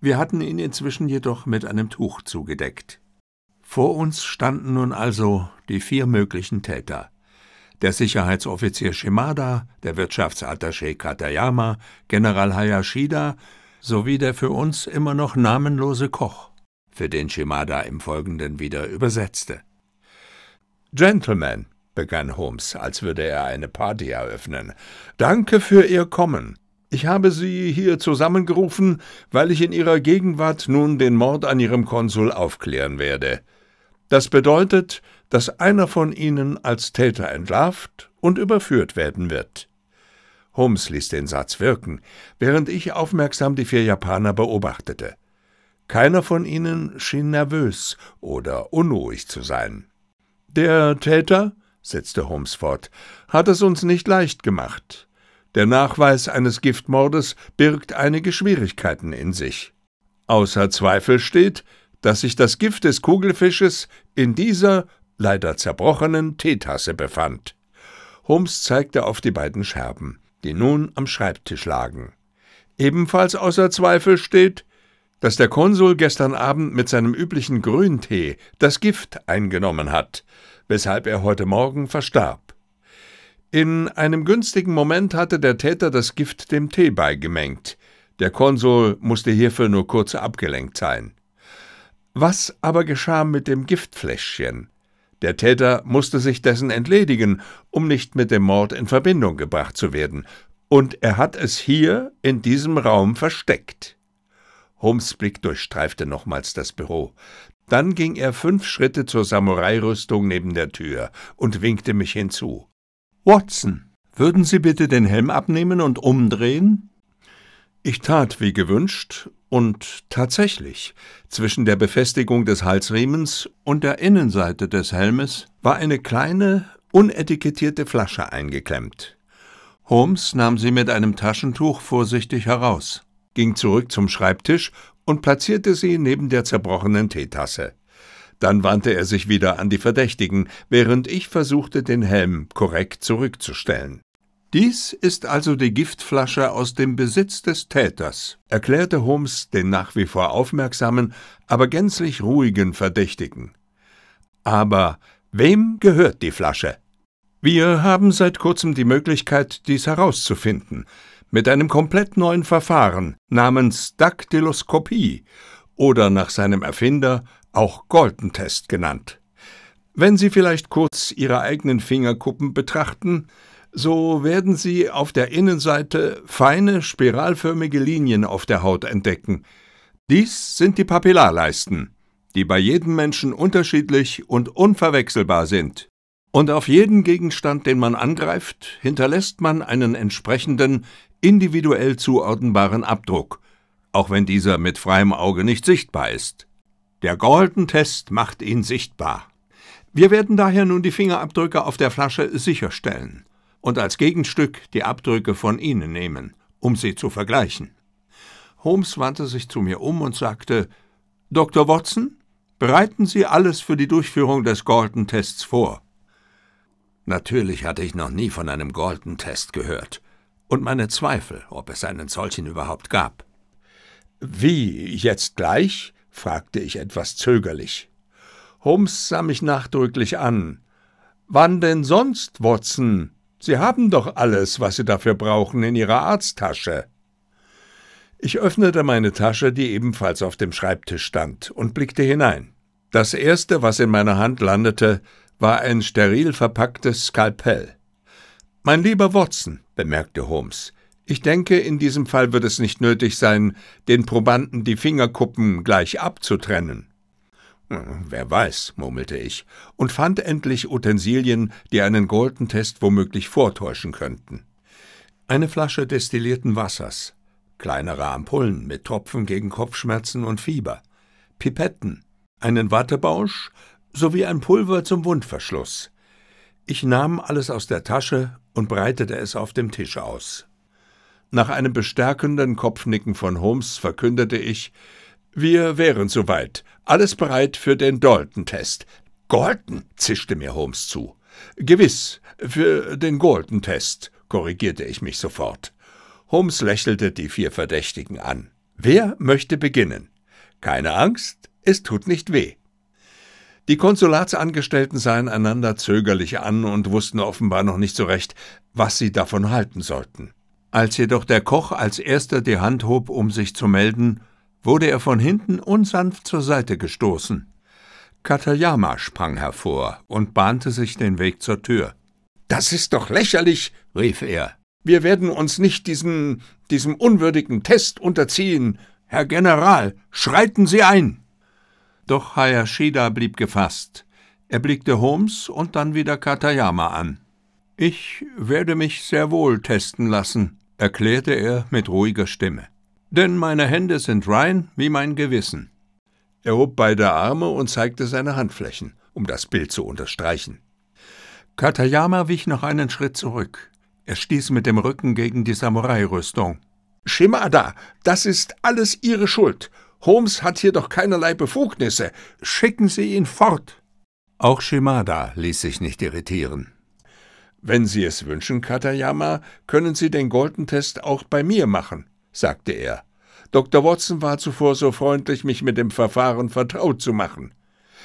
Wir hatten ihn inzwischen jedoch mit einem Tuch zugedeckt. Vor uns standen nun also die vier möglichen Täter. Der Sicherheitsoffizier Shimada, der Wirtschaftsattaché Katayama, General Hayashida sowie der für uns immer noch namenlose Koch für den Shimada im Folgenden wieder übersetzte. Gentlemen, begann Holmes, als würde er eine Party eröffnen, danke für Ihr Kommen. Ich habe Sie hier zusammengerufen, weil ich in Ihrer Gegenwart nun den Mord an Ihrem Konsul aufklären werde. Das bedeutet, dass einer von Ihnen als Täter entlarvt und überführt werden wird. Holmes ließ den Satz wirken, während ich aufmerksam die vier Japaner beobachtete. Keiner von ihnen schien nervös oder unruhig zu sein. Der Täter, setzte Holmes fort, hat es uns nicht leicht gemacht. Der Nachweis eines Giftmordes birgt einige Schwierigkeiten in sich. Außer Zweifel steht, dass sich das Gift des Kugelfisches in dieser leider zerbrochenen Teetasse befand. Holmes zeigte auf die beiden Scherben, die nun am Schreibtisch lagen. Ebenfalls außer Zweifel steht, dass der Konsul gestern Abend mit seinem üblichen Grüntee das Gift eingenommen hat, weshalb er heute Morgen verstarb. In einem günstigen Moment hatte der Täter das Gift dem Tee beigemengt. Der Konsul musste hierfür nur kurz abgelenkt sein. Was aber geschah mit dem Giftfläschchen? Der Täter musste sich dessen entledigen, um nicht mit dem Mord in Verbindung gebracht zu werden, und er hat es hier in diesem Raum versteckt. Holmes Blick durchstreifte nochmals das Büro. Dann ging er fünf Schritte zur Samurai-Rüstung neben der Tür und winkte mich hinzu. Watson, würden Sie bitte den Helm abnehmen und umdrehen? Ich tat wie gewünscht, und tatsächlich, zwischen der Befestigung des Halsriemens und der Innenseite des Helmes war eine kleine, unetikettierte Flasche eingeklemmt. Holmes nahm sie mit einem Taschentuch vorsichtig heraus ging zurück zum Schreibtisch und platzierte sie neben der zerbrochenen Teetasse. Dann wandte er sich wieder an die Verdächtigen, während ich versuchte, den Helm korrekt zurückzustellen. Dies ist also die Giftflasche aus dem Besitz des Täters, erklärte Holmes den nach wie vor aufmerksamen, aber gänzlich ruhigen Verdächtigen. Aber wem gehört die Flasche? Wir haben seit kurzem die Möglichkeit, dies herauszufinden. Mit einem komplett neuen Verfahren namens Daktyloskopie oder nach seinem Erfinder auch Golden-Test genannt. Wenn Sie vielleicht kurz Ihre eigenen Fingerkuppen betrachten, so werden Sie auf der Innenseite feine spiralförmige Linien auf der Haut entdecken. Dies sind die Papillarleisten, die bei jedem Menschen unterschiedlich und unverwechselbar sind. Und auf jeden Gegenstand, den man angreift, hinterlässt man einen entsprechenden individuell zuordnenbaren Abdruck, auch wenn dieser mit freiem Auge nicht sichtbar ist. Der Galton-Test macht ihn sichtbar. Wir werden daher nun die Fingerabdrücke auf der Flasche sicherstellen und als Gegenstück die Abdrücke von Ihnen nehmen, um sie zu vergleichen. Holmes wandte sich zu mir um und sagte, Dr. Watson, bereiten Sie alles für die Durchführung des Galton-Tests vor. Natürlich hatte ich noch nie von einem Galton-Test gehört und meine Zweifel, ob es einen solchen überhaupt gab. Wie, jetzt gleich? fragte ich etwas zögerlich. Holmes sah mich nachdrücklich an. Wann denn sonst, Watson? Sie haben doch alles, was Sie dafür brauchen, in Ihrer Arzttasche. Ich öffnete meine Tasche, die ebenfalls auf dem Schreibtisch stand, und blickte hinein. Das erste, was in meiner Hand landete, war ein steril verpacktes Skalpell. Mein lieber Watson, bemerkte Holmes, ich denke, in diesem Fall wird es nicht nötig sein, den Probanden die Fingerkuppen gleich abzutrennen. Hm, wer weiß, murmelte ich und fand endlich Utensilien, die einen Golden-Test womöglich vortäuschen könnten. Eine Flasche destillierten Wassers, kleinere Ampullen mit Tropfen gegen Kopfschmerzen und Fieber, Pipetten, einen Wattebausch sowie ein Pulver zum Wundverschluss. Ich nahm alles aus der Tasche und breitete es auf dem Tisch aus. Nach einem bestärkenden Kopfnicken von Holmes verkündete ich, wir wären soweit, alles bereit für den Dalton-Test. Golden, zischte mir Holmes zu. Gewiss, für den Golden-Test, korrigierte ich mich sofort. Holmes lächelte die vier Verdächtigen an. Wer möchte beginnen? Keine Angst, es tut nicht weh. Die Konsulatsangestellten sahen einander zögerlich an und wussten offenbar noch nicht so recht, was sie davon halten sollten. Als jedoch der Koch als erster die Hand hob, um sich zu melden, wurde er von hinten unsanft zur Seite gestoßen. Katayama sprang hervor und bahnte sich den Weg zur Tür. Das ist doch lächerlich, rief er. Wir werden uns nicht diesem, diesem unwürdigen Test unterziehen. Herr General, schreiten Sie ein! Doch Hayashida blieb gefasst. Er blickte Holmes und dann wieder Katayama an. Ich werde mich sehr wohl testen lassen, erklärte er mit ruhiger Stimme. Denn meine Hände sind rein wie mein Gewissen. Er hob beide Arme und zeigte seine Handflächen, um das Bild zu unterstreichen. Katayama wich noch einen Schritt zurück. Er stieß mit dem Rücken gegen die Samurai-Rüstung. Shimada, das ist alles Ihre Schuld. Holmes hat hier doch keinerlei Befugnisse. Schicken Sie ihn fort. Auch Shimada ließ sich nicht irritieren. Wenn Sie es wünschen, Katayama, können Sie den Golden Test auch bei mir machen, sagte er. Dr. Watson war zuvor so freundlich, mich mit dem Verfahren vertraut zu machen.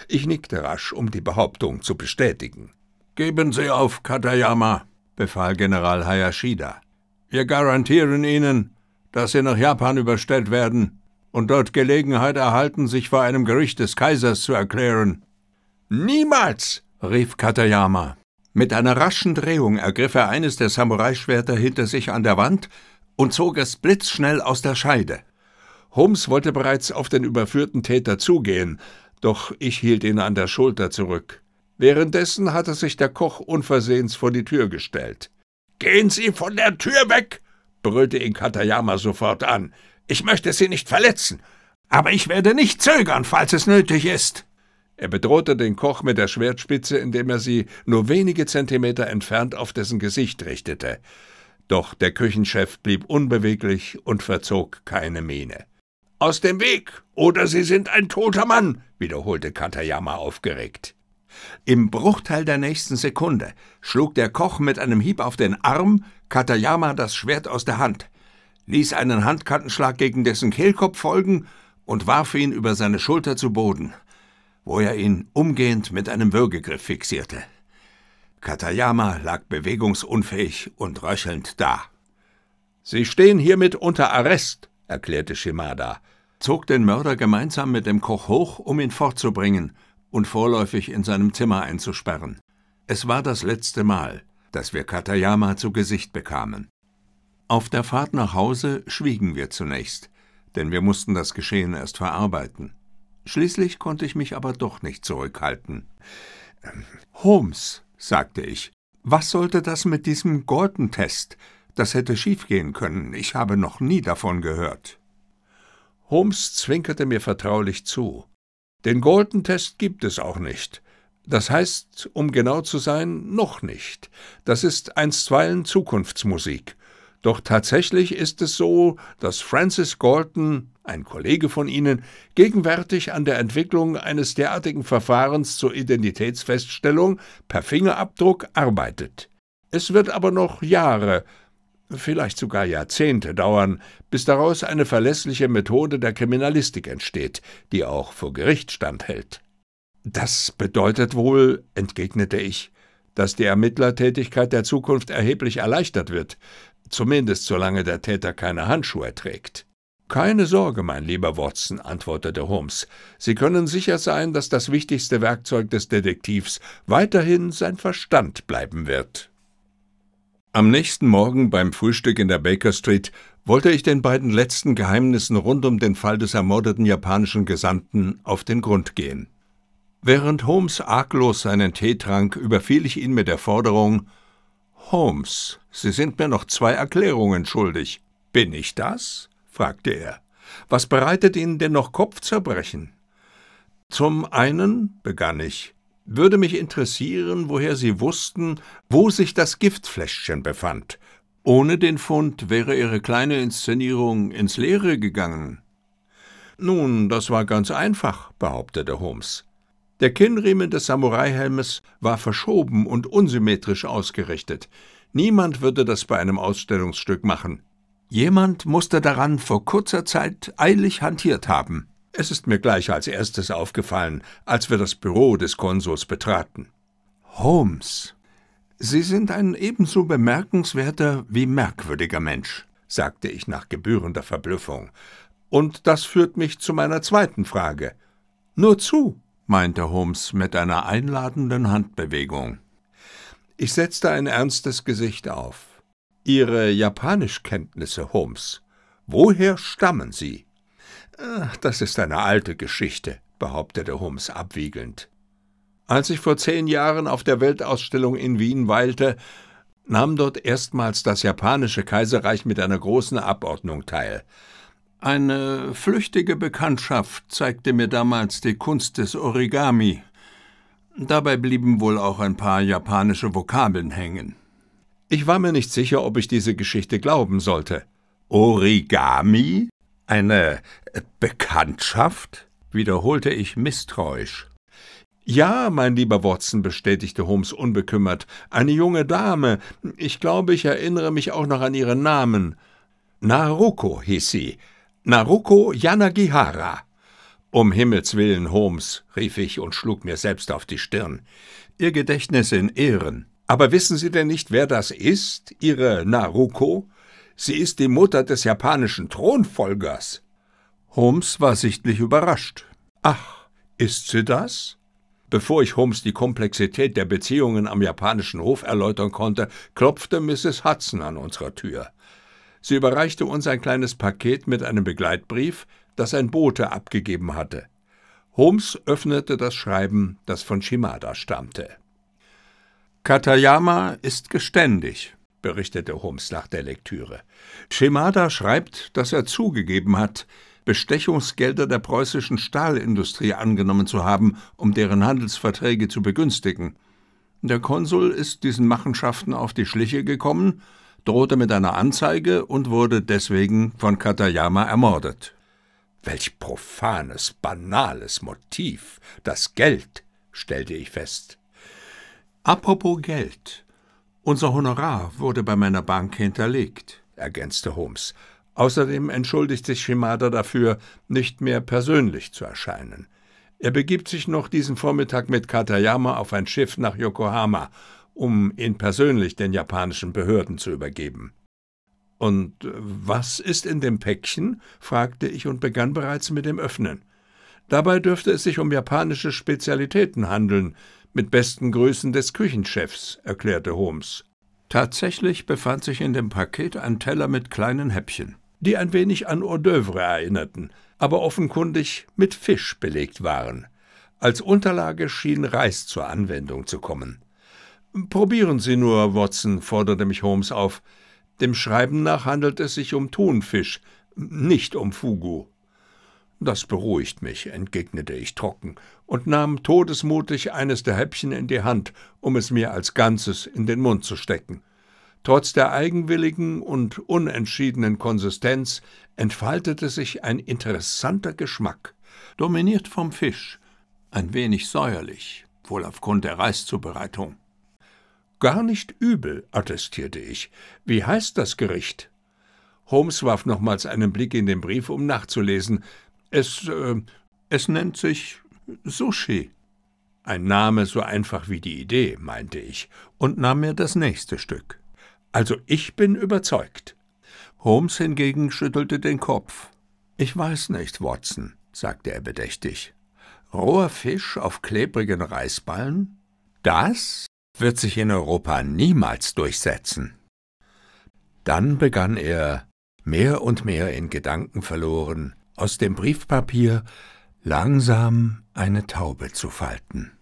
Ich nickte rasch, um die Behauptung zu bestätigen. Geben Sie auf, Katayama, befahl General Hayashida. Wir garantieren Ihnen, dass Sie nach Japan überstellt werden und dort Gelegenheit erhalten, sich vor einem Gericht des Kaisers zu erklären. Niemals! rief Katayama. Mit einer raschen Drehung ergriff er eines der Samurai-Schwerter hinter sich an der Wand und zog es blitzschnell aus der Scheide. Holmes wollte bereits auf den überführten Täter zugehen, doch ich hielt ihn an der Schulter zurück. Währenddessen hatte sich der Koch unversehens vor die Tür gestellt. Gehen Sie von der Tür weg! brüllte ihn Katayama sofort an. Ich möchte Sie nicht verletzen, aber ich werde nicht zögern, falls es nötig ist. Er bedrohte den Koch mit der Schwertspitze, indem er sie nur wenige Zentimeter entfernt auf dessen Gesicht richtete. Doch der Küchenchef blieb unbeweglich und verzog keine Miene. Aus dem Weg, oder Sie sind ein toter Mann, wiederholte Katayama aufgeregt. Im Bruchteil der nächsten Sekunde schlug der Koch mit einem Hieb auf den Arm Katayama das Schwert aus der Hand ließ einen Handkantenschlag gegen dessen Kehlkopf folgen und warf ihn über seine Schulter zu Boden, wo er ihn umgehend mit einem Würgegriff fixierte. Katayama lag bewegungsunfähig und röchelnd da. Sie stehen hiermit unter Arrest, erklärte Shimada, zog den Mörder gemeinsam mit dem Koch hoch, um ihn fortzubringen und vorläufig in seinem Zimmer einzusperren. Es war das letzte Mal, dass wir Katayama zu Gesicht bekamen. Auf der Fahrt nach Hause schwiegen wir zunächst, denn wir mussten das Geschehen erst verarbeiten. Schließlich konnte ich mich aber doch nicht zurückhalten. Ähm, Holmes, sagte ich, was sollte das mit diesem Golden-Test? Das hätte schiefgehen können. Ich habe noch nie davon gehört. Holmes zwinkerte mir vertraulich zu. Den Golden-Test gibt es auch nicht. Das heißt, um genau zu sein, noch nicht. Das ist einstweilen Zukunftsmusik. Doch tatsächlich ist es so, dass Francis Galton, ein Kollege von Ihnen, gegenwärtig an der Entwicklung eines derartigen Verfahrens zur Identitätsfeststellung per Fingerabdruck arbeitet. Es wird aber noch Jahre, vielleicht sogar Jahrzehnte dauern, bis daraus eine verlässliche Methode der Kriminalistik entsteht, die auch vor Gericht standhält. Das bedeutet wohl, entgegnete ich, dass die Ermittlertätigkeit der Zukunft erheblich erleichtert wird, zumindest solange der Täter keine Handschuhe trägt. Keine Sorge, mein lieber Watson, antwortete Holmes. Sie können sicher sein, dass das wichtigste Werkzeug des Detektivs weiterhin sein Verstand bleiben wird. Am nächsten Morgen beim Frühstück in der Baker Street wollte ich den beiden letzten Geheimnissen rund um den Fall des ermordeten japanischen Gesandten auf den Grund gehen. Während Holmes arglos seinen Tee trank, überfiel ich ihn mit der Forderung, Holmes, Sie sind mir noch zwei Erklärungen schuldig. Bin ich das? fragte er. Was bereitet Ihnen denn noch Kopfzerbrechen? Zum einen, begann ich, würde mich interessieren, woher Sie wussten, wo sich das Giftfläschchen befand. Ohne den Fund wäre Ihre kleine Inszenierung ins Leere gegangen. Nun, das war ganz einfach, behauptete Holmes. Der Kinnriemen des Samuraihelmes war verschoben und unsymmetrisch ausgerichtet. Niemand würde das bei einem Ausstellungsstück machen. Jemand musste daran vor kurzer Zeit eilig hantiert haben. Es ist mir gleich als erstes aufgefallen, als wir das Büro des Konsuls betraten. Holmes, Sie sind ein ebenso bemerkenswerter wie merkwürdiger Mensch, sagte ich nach gebührender Verblüffung. Und das führt mich zu meiner zweiten Frage. Nur zu meinte Holmes mit einer einladenden Handbewegung. Ich setzte ein ernstes Gesicht auf. Ihre Japanischkenntnisse, Holmes, woher stammen sie? das ist eine alte Geschichte, behauptete Holmes abwiegelnd. Als ich vor zehn Jahren auf der Weltausstellung in Wien weilte, nahm dort erstmals das japanische Kaiserreich mit einer großen Abordnung teil. Eine flüchtige Bekanntschaft zeigte mir damals die Kunst des Origami. Dabei blieben wohl auch ein paar japanische Vokabeln hängen. Ich war mir nicht sicher, ob ich diese Geschichte glauben sollte. Origami? Eine Bekanntschaft? wiederholte ich misstrauisch. Ja, mein lieber Watson, bestätigte Holmes unbekümmert, eine junge Dame. Ich glaube, ich erinnere mich auch noch an ihren Namen. Naruko hieß sie. Naruko Yanagihara. Um Himmels willen, Holmes, rief ich und schlug mir selbst auf die Stirn. Ihr Gedächtnis in Ehren. Aber wissen Sie denn nicht, wer das ist, Ihre Naruko? Sie ist die Mutter des japanischen Thronfolgers. Holmes war sichtlich überrascht. Ach, ist sie das? Bevor ich Holmes die Komplexität der Beziehungen am japanischen Hof erläutern konnte, klopfte Mrs. Hudson an unserer Tür. Sie überreichte uns ein kleines Paket mit einem Begleitbrief, das ein Bote abgegeben hatte. Holmes öffnete das Schreiben, das von Shimada stammte. Katayama ist geständig, berichtete Holmes nach der Lektüre. Shimada schreibt, dass er zugegeben hat, Bestechungsgelder der preußischen Stahlindustrie angenommen zu haben, um deren Handelsverträge zu begünstigen. Der Konsul ist diesen Machenschaften auf die Schliche gekommen drohte mit einer Anzeige und wurde deswegen von Katayama ermordet. Welch profanes, banales Motiv, das Geld, stellte ich fest. Apropos Geld. Unser Honorar wurde bei meiner Bank hinterlegt, ergänzte Holmes. Außerdem entschuldigt sich Shimada dafür, nicht mehr persönlich zu erscheinen. Er begibt sich noch diesen Vormittag mit Katayama auf ein Schiff nach Yokohama um ihn persönlich den japanischen Behörden zu übergeben. Und äh, was ist in dem Päckchen? fragte ich und begann bereits mit dem Öffnen. Dabei dürfte es sich um japanische Spezialitäten handeln, mit besten Grüßen des Küchenchefs, erklärte Holmes. Tatsächlich befand sich in dem Paket ein Teller mit kleinen Häppchen, die ein wenig an Hors d'oeuvre erinnerten, aber offenkundig mit Fisch belegt waren. Als Unterlage schien Reis zur Anwendung zu kommen. Probieren Sie nur, Watson, forderte mich Holmes auf. Dem Schreiben nach handelt es sich um Thunfisch, nicht um Fugu. Das beruhigt mich, entgegnete ich trocken und nahm todesmutig eines der Häppchen in die Hand, um es mir als Ganzes in den Mund zu stecken. Trotz der eigenwilligen und unentschiedenen Konsistenz entfaltete sich ein interessanter Geschmack, dominiert vom Fisch, ein wenig säuerlich, wohl aufgrund der Reiszubereitung. Gar nicht übel, attestierte ich. Wie heißt das Gericht? Holmes warf nochmals einen Blick in den Brief, um nachzulesen. Es, äh, es nennt sich Sushi. Ein Name so einfach wie die Idee, meinte ich, und nahm mir das nächste Stück. Also ich bin überzeugt. Holmes hingegen schüttelte den Kopf. Ich weiß nicht, Watson, sagte er bedächtig. Roher Fisch auf klebrigen Reisballen? Das wird sich in Europa niemals durchsetzen. Dann begann er, mehr und mehr in Gedanken verloren, aus dem Briefpapier langsam eine Taube zu falten.